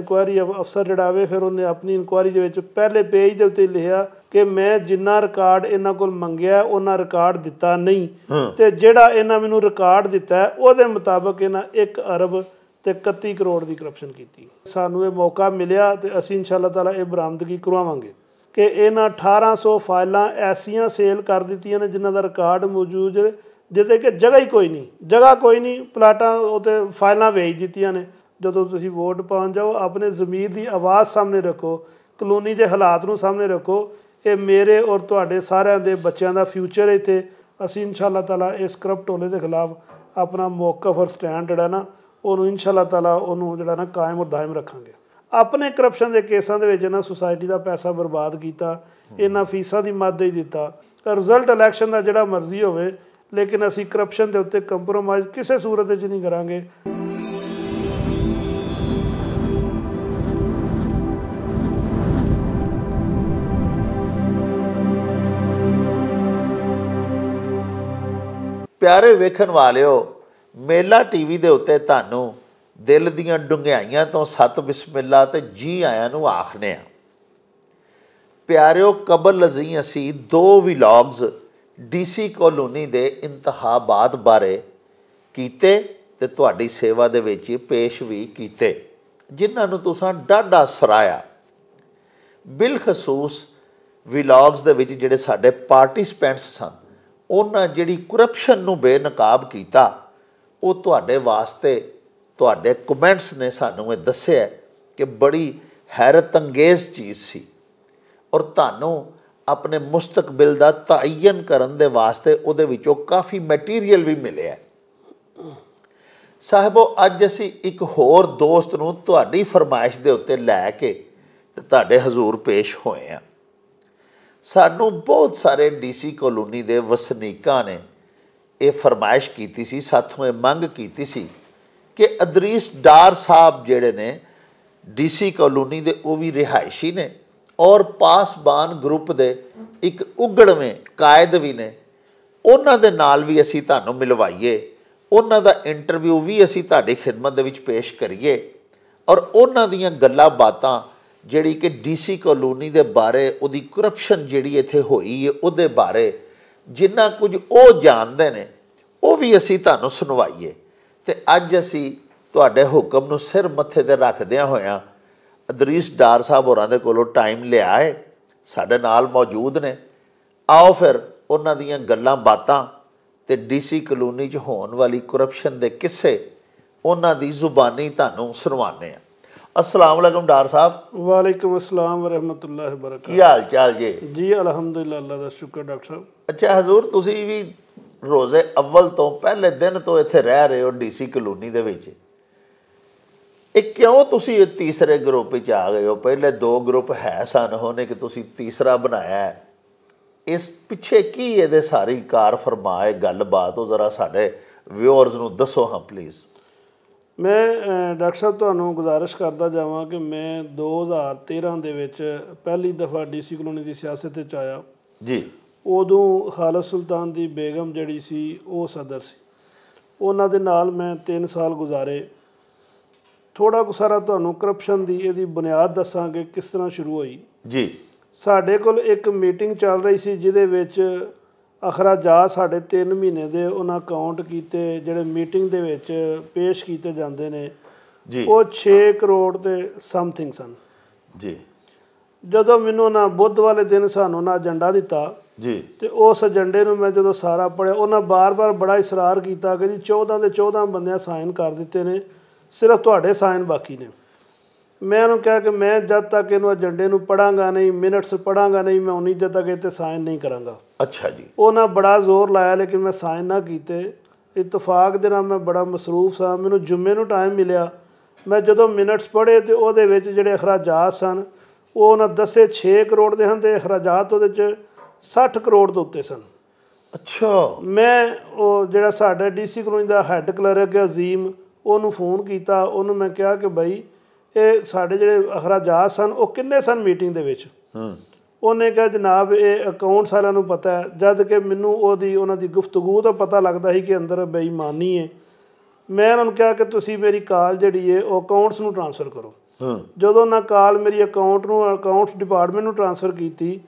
Inquiry ਅਫਸਰ ਜਿਹੜਾ ਆਵੇ ਫਿਰ ਉਹਨੇ ਆਪਣੀ ਇਨਕੁਆਰੀ ਦੇ ਵਿੱਚ ਪਹਿਲੇ ਪੇਜ ਦੇ ਉੱਤੇ ਲਿਖਿਆ ਕਿ ਮੈਂ ਜਿੰਨਾ ਰਿਕਾਰਡ ਇਹਨਾਂ ਕੋਲ ਮੰਗਿਆ ਉਹਨਾਂ ਰਿਕਾਰਡ ਦਿੱਤਾ ਨਹੀਂ ਤੇ ਜਿਹੜਾ ਇਹਨਾਂ ਮੈਨੂੰ ਰਿਕਾਰਡ ਦਿੱਤਾ ਉਹਦੇ ਮੁਤਾਬਕ ਇਹਨਾਂ 1 ਅਰਬ ਤੇ 31 ਕਰੋੜ ਦੀ ਕਰਪਸ਼ਨ ਕੀਤੀ ਸਾਨੂੰ ਇਹ ਮੌਕਾ ਮਿਲਿਆ ਤੇ ਅਸੀਂ ਇਨਸ਼ਾਅੱਲਾ ਤਾਲਾ ਇਹ ਬਰਾਮਦਗੀ ਕਰਵਾਵਾਂਗੇ ਕਿ ਇਹਨਾਂ 1800 ਫਾਈਲਾਂ ਐਸੀਆਂ ਸੇਲ ਕਰ ਦਿੱਤੀਆਂ ਨੇ ਜਿਨ੍ਹਾਂ ਦਾ ਰਿਕਾਰਡ ਮੌਜੂਦ ਜਿਹਦੇ ਕਿ ਜਗ੍ਹਾ ਹੀ ਕੋਈ ਨਹੀਂ ਜਗ੍ਹਾ ਕੋਈ ਨਹੀਂ ਪਲਾਟਾਂ ਉਤੇ ਫਾਈਲਾਂ ਵੇਚ ਦਿੱਤੀਆਂ ਨੇ ਜਦੋਂ ਤੁਸੀਂ ਵੋਟ ਪਾਉਣ ਜਾਓ ਆਪਣੇ ਜ਼ਮੀਰ ਦੀ ਆਵਾਜ਼ ਸਾਹਮਣੇ ਰੱਖੋ ਕਲੋਨੀ ਦੇ ਹਾਲਾਤ ਨੂੰ ਸਾਹਮਣੇ ਰੱਖੋ ਇਹ ਮੇਰੇ ਔਰ ਤੁਹਾਡੇ ਸਾਰਿਆਂ ਦੇ ਬੱਚਿਆਂ ਦਾ ਫਿਊਚਰ ਹੈ ਤੇ ਅਸੀਂ ਇਨਸ਼ਾਅੱਲਾ ਤਾਲਾ ਇਸ ਕਰਪਟ ਹੋਲੇ ਦੇ ਖਿਲਾਫ ਆਪਣਾ ਮੌਕਫ ਔਰ ਸਟੈਂਡ ਜਿਹੜਾ ਨਾ ਉਹਨੂੰ ਇਨਸ਼ਾਅੱਲਾ ਤਾਲਾ ਉਹਨੂੰ ਜਿਹੜਾ ਨਾ ਕਾਇਮ ਔਰ ਦائم ਰੱਖਾਂਗੇ ਆਪਣੇ ਕਰਪਸ਼ਨ ਦੇ ਕੇਸਾਂ ਦੇ ਵਿੱਚ ਨਾ ਸੁਸਾਇਟੀ ਦਾ ਪੈਸਾ ਬਰਬਾਦ ਕੀਤਾ ਇਹਨਾਂ ਫੀਸਾਂ ਦੀ ਮਦਦ ਹੀ ਦਿੱਤਾ ਰਿਜ਼ਲਟ ਇਲੈਕਸ਼ਨ ਦਾ ਜਿਹੜਾ ਮਰਜ਼ੀ ਹੋਵੇ ਲੇਕਿਨ ਅਸੀਂ ਕਰਪਸ਼ਨ ਦੇ ਉੱਤੇ ਕੰਪਰੋਮਾਈਜ਼ ਕਿਸੇ ਸੂਰਤ ਵਿੱਚ ਨਹੀਂ ਕਰਾਂਗੇ ਪਿਆਰੇ ਵੇਖਣ ਵਾਲਿਓ ਮੇਲਾ ਟੀਵੀ ਦੇ ਉੱਤੇ ਤੁਹਾਨੂੰ ਦਿਲ ਦੀਆਂ ਡੁੰਗਿਆਈਆਂ ਤੋਂ ਸਤ ਬਿਸਮਿਲ੍ਲਾ ਤੇ ਜੀ ਆਇਆਂ ਨੂੰ ਆਖਨੇ ਆ ਪਿਆਰਿਓ ਕਬਲ ਅਜ਼ੀ ਅਸੀਂ ਦੋ ਵਲੌਗਸ ਡੀਸੀ ਕਲੋਨੀ ਦੇ ਇੰਤਹਾਬਾਦ ਬਾਰੇ ਕੀਤੇ ਤੇ ਤੁਹਾਡੀ ਸੇਵਾ ਦੇ ਵਿੱਚ ਪੇਸ਼ ਵੀ ਕੀਤੇ ਜਿਨ੍ਹਾਂ ਨੂੰ ਤੁਸੀਂ ਡਾਡਾ ਸਰਾਇਆ ਬਿਲਖਸੂਸ ਵਲੌਗਸ ਦੇ ਵਿੱਚ ਜਿਹੜੇ ਸਾਡੇ ਪਾਰਟਿਸਪੈਂਟਸ ਸਨ ਉਹਨਾਂ ਜਿਹੜੀ ਕਰਪਸ਼ਨ ਨੂੰ ਬੇਨਕਾਬ ਕੀਤਾ ਉਹ ਤੁਹਾਡੇ ਵਾਸਤੇ ਤੁਹਾਡੇ ਕਮੈਂਟਸ ਨੇ ਸਾਨੂੰ ਇਹ ਦੱਸਿਆ ਕਿ ਬੜੀ ਹੈਰਤ ਅੰਗੇਜ਼ ਚੀਜ਼ ਸੀ ਔਰ ਤੁਹਾਨੂੰ ਆਪਣੇ ਮੁਸਤਕਬਲ ਦਾ ਤਾਇਨ ਕਰਨ ਦੇ ਵਾਸਤੇ ਉਹਦੇ ਵਿੱਚੋਂ ਕਾਫੀ ਮਟੀਰੀਅਲ ਵੀ ਮਿਲਿਆ ਸਾਹਿਬੋ ਅੱਜ ਅਸੀਂ ਇੱਕ ਹੋਰ ਦੋਸਤ ਨੂੰ ਤੁਹਾਡੀ ਫਰਮਾਇਸ਼ ਦੇ ਉੱਤੇ ਲੈ ਕੇ ਤੁਹਾਡੇ ਹਜ਼ੂਰ ਪੇਸ਼ ਹੋਏ ਆ ਸਾਨੂੰ ਬਹੁਤ ਸਾਰੇ ਡੀਸੀ ਕਲੋਨੀ ਦੇ ਵਸਨੀਕਾਂ ਨੇ ਇਹ ਫਰਮਾਇਸ਼ ਕੀਤੀ ਸੀ ਸਾਥੋਂ ਇਹ ਮੰਗ ਕੀਤੀ ਸੀ ਕਿ ਅਦਰੀਸ ਡਾਰ ਸਾਹਿਬ ਜਿਹੜੇ ਨੇ ਡੀਸੀ ਕਲੋਨੀ ਦੇ ਉਹ ਵੀ ਰਿਹਾਇਸ਼ੀ ਨੇ ਔਰ ਪਾਸਬਾਨ ਗਰੁੱਪ ਦੇ ਇੱਕ ਉਗੜਵੇਂ ਕਾਇਦ ਵੀ ਨੇ ਉਹਨਾਂ ਦੇ ਨਾਲ ਵੀ ਅਸੀਂ ਤੁਹਾਨੂੰ ਮਿਲਵਾਈਏ ਉਹਨਾਂ ਦਾ ਇੰਟਰਵਿਊ ਵੀ ਅਸੀਂ ਤੁਹਾਡੀ ਖidmat ਦੇ ਵਿੱਚ ਪੇਸ਼ ਕਰੀਏ ਔਰ ਉਹਨਾਂ ਦੀਆਂ ਗੱਲਾਂ ਬਾਤਾਂ ਜਿਹੜੀ ਕਿ ਡੀਸੀ ਕਲੋਨੀ ਦੇ ਬਾਰੇ ਉਹਦੀ ਕਰਪਸ਼ਨ ਜਿਹੜੀ ਇੱਥੇ ਹੋਈ ਹੈ ਉਹਦੇ ਬਾਰੇ ਜਿੰਨਾ ਕੁਝ ਉਹ ਜਾਣਦੇ ਨੇ ਉਹ ਵੀ ਅਸੀਂ ਤੁਹਾਨੂੰ ਸੁਣਵਾਈਏ ਤੇ ਅੱਜ ਅਸੀਂ ਤੁਹਾਡੇ ਹੁਕਮ ਨੂੰ ਸਿਰ ਮੱਥੇ ਤੇ ਰੱਖਦਿਆਂ ਹੋਇਆਂ ਅਦਰੀਸ ਡਾਰ ਸਾਹਿਬ ਹੋਰਾਂ ਦੇ ਕੋਲੋਂ ਟਾਈਮ ਲਿਆ ਹੈ ਸਾਡੇ ਨਾਲ ਮੌਜੂਦ ਨੇ ਆਓ ਫਿਰ ਉਹਨਾਂ ਦੀਆਂ ਗੱਲਾਂ ਬਾਤਾਂ ਤੇ ਡੀਸੀ ਕਲੋਨੀ 'ਚ ਹੋਣ ਵਾਲੀ ਕਰਪਸ਼ਨ ਦੇ ਕਿੱਸੇ ਉਹਨਾਂ ਦੀ ਜ਼ੁਬਾਨੀ ਤੁਹਾਨੂੰ ਸੁਣਵਾਉਂਦੇ ਆ ਅਸਲਾਮ ਅਲੈਕਮ ਡਾਰ ਸਾਹਿਬ ਵਾਲੇਕਮ ਅਸਲਾਮ ਵਰਹਿਮਤੁਲਲਾਹ ਵਬਰਕਾਤ ਕੀ ਹਾਲ ਚਾਲ ਜੀ ਜੀ ਅਲਹਮਦੁਲਿਲਾ ਅੱਲਾ ਦਾ ਸ਼ੁਕਰ ਡਾਕਟਰ ਸਾਹਿਬ ਅੱਛਾ ਹਜ਼ੂਰ ਤੁਸੀਂ ਵੀ ਰੋਜ਼ੇ ਅਵਲ ਤੋਂ ਪਹਿਲੇ ਦਿਨ ਤੋਂ ਇੱਥੇ ਰਹਿ ਰਹੇ ਹੋ ਡੀਸੀ ਕਲੋਨੀ ਦੇ ਵਿੱਚ ਇਹ ਕਿਉਂ ਤੁਸੀਂ ਇਹ ਤੀਸਰੇ ਗਰੁੱਪ ਵਿੱਚ ਆ ਗਏ ਹੋ ਪਹਿਲੇ ਦੋ ਗਰੁੱਪ ਹੈ ਸਨ ਹੋਣੇ ਕਿ ਤੁਸੀਂ ਤੀਸਰਾ ਬਣਾਇਆ ਇਸ ਪਿੱਛੇ ਕੀ ਇਹਦੇ ਸਾਰੀ ਕਾਰ ਫਰਮਾਏ ਗੱਲਬਾਤ ਉਹ ਜ਼ਰਾ ਸਾਡੇ ਵਿਊਅਰਸ ਨੂੰ ਦੱਸੋ ਹਾਂ ਪਲੀਜ਼ ਮੈਂ ਡਾਕਟਰ ਸਾਹਿਬ ਤੁਹਾਨੂੰ ਗੁਜ਼ਾਰਿਸ਼ ਕਰਦਾ ਜਾਵਾਂ ਕਿ ਮੈਂ 2013 ਦੇ ਵਿੱਚ ਪਹਿਲੀ ਦਫਾ ਡੀਸੀ ਕਲੋਨੀ ਦੀ ਸਿਆਸਤ ਤੇ ਆਇਆ ਜੀ ਉਦੋਂ ਖਾਲਸ ਸੁਲਤਾਨ ਦੀ ਬੇਗਮ ਜਿਹੜੀ ਸੀ ਉਹ ਸਦਰ ਸੀ ਉਹਨਾਂ ਦੇ ਨਾਲ ਮੈਂ 3 ਸਾਲ ਗੁਜ਼ਾਰੇ ਥੋੜਾ ਕੁ ਸਾਰਾ ਤੁਹਾਨੂੰ ਕਰਪਸ਼ਨ ਦੀ ਇਹਦੀ ਬੁਨਿਆਦ ਦੱਸਾਂਗੇ ਕਿਸ ਤਰ੍ਹਾਂ ਸ਼ੁਰੂ ਹੋਈ ਜੀ ਸਾਡੇ ਕੋਲ ਇੱਕ ਮੀਟਿੰਗ ਚੱਲ ਰਹੀ ਸੀ ਜਿਹਦੇ ਵਿੱਚ ਅਖਰਾਜਾ ਸਾਡੇ 3 ਮਹੀਨੇ ਦੇ ਉਹਨਾਂ ਕਾਊਂਟ ਕੀਤੇ ਜਿਹੜੇ ਮੀਟਿੰਗ ਦੇ ਵਿੱਚ ਪੇਸ਼ ਕੀਤੇ ਜਾਂਦੇ ਨੇ ਜੀ ਉਹ 6 ਕਰੋੜ ਦੇ ਸਮਥਿੰਗ ਸਨ ਜੀ ਜਦੋਂ ਮੈਨੂੰ ਨਾ ਬੁੱਧ ਵਾਲੇ ਦਿਨ ਸਾਨੂੰ ਨਾ ਏਜੰਡਾ ਦਿੱਤਾ ਜੀ ਤੇ ਉਸ ਏਜੰਡੇ ਨੂੰ ਮੈਂ ਜਦੋਂ ਸਾਰਾ ਪੜਿਆ ਉਹਨਾਂ ਬਾਰ-ਬਾਰ ਬੜਾ ਇਸਰਾਰ ਕੀਤਾ ਕਿ ਜੀ 14 ਦੇ 14 ਬੰਦਿਆਂ ਸਾਈਨ ਕਰ ਦਿੱਤੇ ਨੇ ਸਿਰਫ ਤੁਹਾਡੇ ਸਾਈਨ ਬਾਕੀ ਨੇ ਮੈਂ ਉਹਨੂੰ ਕਿਹਾ ਕਿ ਮੈਂ ਜਦ ਤੱਕ ਇਹਨੂੰ ਏਜੰਡੇ ਨੂੰ ਪੜਾਂਗਾ ਨਹੀਂ ਮਿੰਟਸ ਪੜਾਂਗਾ ਨਹੀਂ ਮੈਂ ਉਨੀ ਜਦ ਤੱਕ ਇਹ ਤੇ ਸਾਈਨ ਨਹੀਂ ਕਰਾਂਗਾ ਅੱਛਾ ਜੀ ਉਹਨਾਂ ਬੜਾ ਜ਼ੋਰ ਲਾਇਆ ਲੇਕਿਨ ਮੈਂ ਸਾਇਨ ਨਾ ਕੀਤੇ ਇਤਫਾਕ ਦੇ ਨਾਲ ਮੈਂ ਬੜਾ ਮਸਰੂਫ ਸਾਂ ਮੈਨੂੰ ਜੁਮੇ ਨੂੰ ਟਾਈਮ ਮਿਲਿਆ ਮੈਂ ਜਦੋਂ ਮਿੰਟਸ ਪੜ੍ਹੇ ਤੇ ਉਹਦੇ ਵਿੱਚ ਜਿਹੜੇ ਅਖਰਾਜਾਤ ਸਨ ਉਹ ਉਹਨਾਂ ਦੱਸੇ 6 ਕਰੋੜ ਦੇ ਹਨ ਤੇ ਅਖਰਾਜਾਤ ਉਹਦੇ ਚ 60 ਕਰੋੜ ਦੇ ਉੱਤੇ ਸਨ ਅੱਛਾ ਮੈਂ ਉਹ ਜਿਹੜਾ ਸਾਡਾ ਡੀਸੀ ਕਲੋਨੀ ਦਾ ਹੈੱਡ ਕਲਰਕ ਅਜ਼ੀਮ ਉਹਨੂੰ ਫੋਨ ਕੀਤਾ ਉਹਨੂੰ ਮੈਂ ਕਿਹਾ ਕਿ ਭਾਈ ਇਹ ਸਾਡੇ ਜਿਹੜੇ ਅਖਰਾਜਾਤ ਸਨ ਉਹ ਕਿੰਨੇ ਸਨ ਮੀਟਿੰਗ ਦੇ ਵਿੱਚ ਹਾਂ ਉਹਨੇ ਕਿਹਾ ਜਨਾਬ ਇਹ ਅਕਾਊਂਟ ਸਾਰਿਆਂ ਨੂੰ ਪਤਾ ਹੈ ਜਦ ਕਿ ਮੈਨੂੰ ਉਹਦੀ ਉਹਨਾਂ ਦੀ ਗੁਫ਼ਤਗੂ ਦਾ ਪਤਾ ਲੱਗਦਾ ਸੀ ਕਿ ਅੰਦਰ ਬੇਈਮਾਨੀ ਹੈ ਮੈਂ ਉਹਨਾਂ ਨੂੰ ਕਿਹਾ ਕਿ ਤੁਸੀਂ ਮੇਰੀ ਕਾਲ ਜਿਹੜੀ ਹੈ ਉਹ ਅਕਾਊਂਟਸ ਨੂੰ ਟ੍ਰਾਂਸਫਰ ਕਰੋ ਜਦੋਂ ਉਹਨਾਂ ਕਾਲ ਮੇਰੀ ਅਕਾਊਂਟ ਨੂੰ ਅਕਾਊਂਟਸ ਡਿਪਾਰਟਮੈਂਟ ਨੂੰ ਟ੍ਰਾਂਸਫਰ ਕੀਤੀ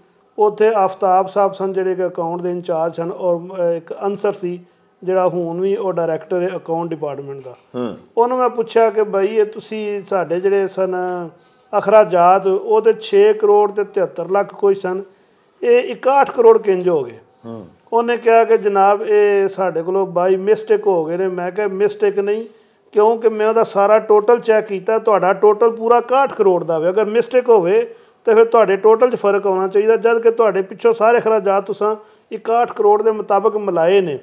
ਉੱਥੇ ਆਫਤਾਬ ਸਾਹਿਬ ਸਨ ਜਿਹੜੇ ਕਿ ਅਕਾਊਂਟ ਦੇ ਇੰਚਾਰਜ ਹਨ ਔਰ ਇੱਕ ਅਨਸਰ ਸੀ ਜਿਹੜਾ ਹੁਣ ਵੀ ਉਹ ਡਾਇਰੈਕਟਰ ਹੈ ਅਕਾਊਂਟ ਡਿਪਾਰਟਮੈਂਟ ਦਾ ਉਹਨੂੰ ਮੈਂ ਪੁੱਛਿਆ ਕਿ ਭਾਈ ਇਹ ਤੁਸੀਂ ਸਾਡੇ ਜਿਹੜੇ ਸਨ ਅਖਰਾਜਾਤ ਉਹਦੇ 6 ਕਰੋੜ ਤੇ 73 ਲੱਖ ਕੋਈ ਸਨ ਇਹ 61 ਕਰੋੜ ਕਿੰਜ ਹੋ ਗਏ ਉਹਨੇ ਕਿਹਾ ਕਿ ਜਨਾਬ ਇਹ ਸਾਡੇ ਕੋਲੋਂ ਬਾਈ ਮਿਸਟੇਕ ਹੋ ਗਏ ਨੇ ਮੈਂ ਕਿਹਾ ਮਿਸਟੇਕ ਨਹੀਂ ਕਿਉਂਕਿ ਮੈਂ ਉਹਦਾ ਸਾਰਾ ਟੋਟਲ ਚੈੱਕ ਕੀਤਾ ਤੁਹਾਡਾ ਟੋਟਲ ਪੂਰਾ 61 ਕਰੋੜ ਦਾ ਹੋਵੇ ਅਗਰ ਮਿਸਟੇਕ ਹੋਵੇ ਤੇ ਫਿਰ ਤੁਹਾਡੇ ਟੋਟਲ 'ਚ ਫਰਕ ਆਉਣਾ ਚਾਹੀਦਾ ਜਦ ਕਿ ਤੁਹਾਡੇ ਪਿੱਛੋਂ ਸਾਰੇ ਖਰਾਜਾਤ ਤੁਸੀਂ 61 ਕਰੋੜ ਦੇ ਮੁਤਾਬਕ ਮਿਲਾਏ ਨੇ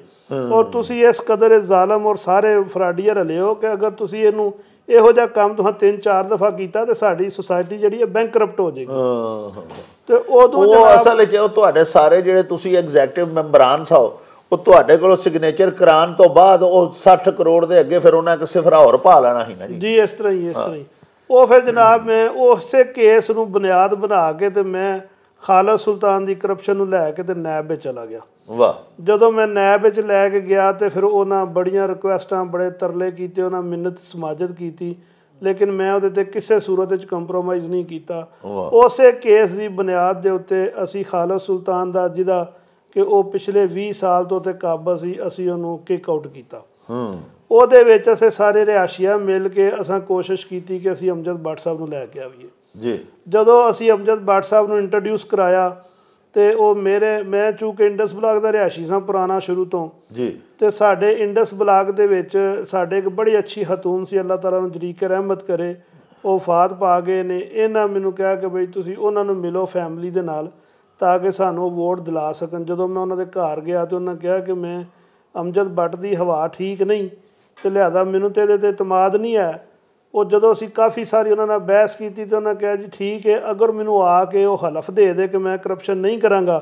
ਔਰ ਤੁਸੀਂ ਇਸ ਕਦਰ ਜ਼ਾਲਮ ਔਰ ਸਾਰੇ ਫਰਾਡੀਅਰ ਲਿਓ ਕਿ ਅਗਰ ਤੁਸੀਂ ਇਹਨੂੰ ਇਹੋ ਜਿਹਾ ਕੰਮ ਤੁਸੀਂ ਤਿੰਨ ਚਾਰ ਦਫਾ ਕੀਤਾ ਤੇ ਸਾਡੀ ਸੁਸਾਇਟੀ ਜਿਹੜੀ ਹੈ ਬੈਂਕਰਪਟ ਹੋ ਜਾਏਗੀ ਤੇ ਉਦੋਂ ਉਹ ਅਸਲ ਵਿੱਚ ਉਹ ਤੁਹਾਡੇ ਸਾਰੇ ਜਿਹੜੇ ਤੁਸੀਂ ਐਗਜ਼ੈਕਟਿਵ ਮੈਂਬਰਾਨ ਸਾਓ ਉਹ ਤੁਹਾਡੇ ਕੋਲੋਂ ਸਿਗਨੇਚਰ ਕਰਾਨ ਤੋਂ ਬਾਅਦ ਉਹ 60 ਕਰੋੜ ਦੇ ਅੱਗੇ ਫਿਰ ਉਹਨਾਂ ਇੱਕ ਸਿਫਰਾ ਹੋਰ ਪਾ ਲੈਣਾ ਸੀ ਨਾ ਜੀ ਜੀ ਇਸ ਤਰ੍ਹਾਂ ਹੀ ਇਸ ਤਰ੍ਹਾਂ ਹੀ ਉਹ ਫਿਰ ਜਨਾਬ ਮੈਂ ਉਸੇ ਕੇਸ ਨੂੰ ਬੁਨਿਆਦ ਬਣਾ ਕੇ ਤੇ ਮੈਂ ਖਾਲਸ ਸੁਲਤਾਨ ਦੀ ਕਰਪਸ਼ਨ ਨੂੰ ਲੈ ਕੇ ਤੇ ਨੈਬ ਵਿੱਚ ਚਲਾ ਗਿਆ ਵਾਹ ਜਦੋਂ ਮੈਂ ਨੈਬ ਵਿੱਚ ਲੈ ਕੇ ਗਿਆ ਤੇ ਫਿਰ ਉਹਨਾਂ ਬੜੀਆਂ ਰਿਕੁਐਸਟਾਂ ਬੜੇ ਤਰਲੇ ਕੀਤੇ ਉਹਨਾਂ ਮਿੰਨਤ ਸਮਾਜਤ ਕੀਤੀ ਲੇਕਿਨ ਮੈਂ ਉਹਦੇ ਤੇ ਕਿਸੇ ਸੂਰਤ ਵਿੱਚ ਕੰਪਰੋਮਾਈਜ਼ ਨਹੀਂ ਕੀਤਾ ਉਸੇ ਕੇਸ ਦੀ ਬੁਨਿਆਦ ਦੇ ਉੱਤੇ ਅਸੀਂ ਖਾਲਸ ਸੁਲਤਾਨ ਦਾ ਜਿਹਦਾ ਕਿ ਉਹ ਪਿਛਲੇ 20 ਸਾਲ ਤੋਂ ਤੇ ਕਾਬਜ਼ ਸੀ ਅਸੀਂ ਉਹਨੂੰ ਕਿਕ ਆਊਟ ਕੀਤਾ ਹੂੰ ਉਹਦੇ ਵਿੱਚ ਅਸੀਂ ਸਾਰੇ ਰਿਆਸ਼ੀਆ ਮਿਲ ਕੇ ਅਸਾਂ ਕੋਸ਼ਿਸ਼ ਕੀਤੀ ਕਿ ਅਸੀਂ ਅਮਜਦ ਬਾਟ ਸਾਹਿਬ ਨੂੰ ਲੈ ਕੇ ਆਈਏ ਜੀ ਜਦੋਂ ਅਸੀਂ ਅਮਜਦ ਬਾਟ ਸਾਹਿਬ ਨੂੰ ਇੰਟਰੋਡਿਊਸ ਕਰਾਇਆ ਤੇ ਉਹ ਮੇਰੇ ਮੈਂ ਚੂਕ ਇੰਡਸ ਬਲਾਕ ਦਾ ਰਿਆਸੀ ਸਾਂ ਪੁਰਾਣਾ ਸ਼ੁਰੂ ਤੋਂ ਜੀ ਤੇ ਸਾਡੇ ਇੰਡਸ ਬਲਾਕ ਦੇ ਵਿੱਚ ਸਾਡੇ ਇੱਕ ਬੜੀ ਅੱਛੀ ਖਤੂਨ ਸੀ ਅੱਲਾਹ ਤਾਲਾ ਨੂੰ ਜਰੀਕ ਰਹਿਮਤ ਕਰੇ ਉਹ ਫਾਤ ਪਾ ਗਏ ਨੇ ਇਹਨਾਂ ਮੈਨੂੰ ਕਿਹਾ ਕਿ ਬਈ ਤੁਸੀਂ ਉਹਨਾਂ ਨੂੰ ਮਿਲੋ ਫੈਮਿਲੀ ਦੇ ਨਾਲ ਤਾਂ ਕਿ ਸਾਨੂੰ ਵੋਟ ਦਿਲਾ ਸਕਣ ਜਦੋਂ ਮੈਂ ਉਹਨਾਂ ਦੇ ਘਰ ਗਿਆ ਤੇ ਉਹਨਾਂ ਕਿਹਾ ਕਿ ਮੈਂ ਅਮਜਦ ਬੱਟ ਦੀ ਹਵਾ ਠੀਕ ਨਹੀਂ ਤੇ ਲਿਆਦਾ ਮੈਨੂੰ ਤੇ ਇਹਦੇ ਤੇ ਇਤਮਾਦ ਨਹੀਂ ਹੈ ਉਹ ਜਦੋਂ ਅਸੀਂ ਕਾਫੀ ਸਾਰੀ ਉਹਨਾਂ ਨਾਲ ਬਹਿਸ ਕੀਤੀ ਤੇ ਉਹਨਾਂ ਕਿਹਾ ਜੀ ਠੀਕ ਹੈ ਅਗਰ ਮੈਨੂੰ ਆ ਕੇ ਉਹ ਹਲਫ ਦੇ ਦੇ ਕਿ ਮੈਂ ਕਰਪਸ਼ਨ ਨਹੀਂ ਕਰਾਂਗਾ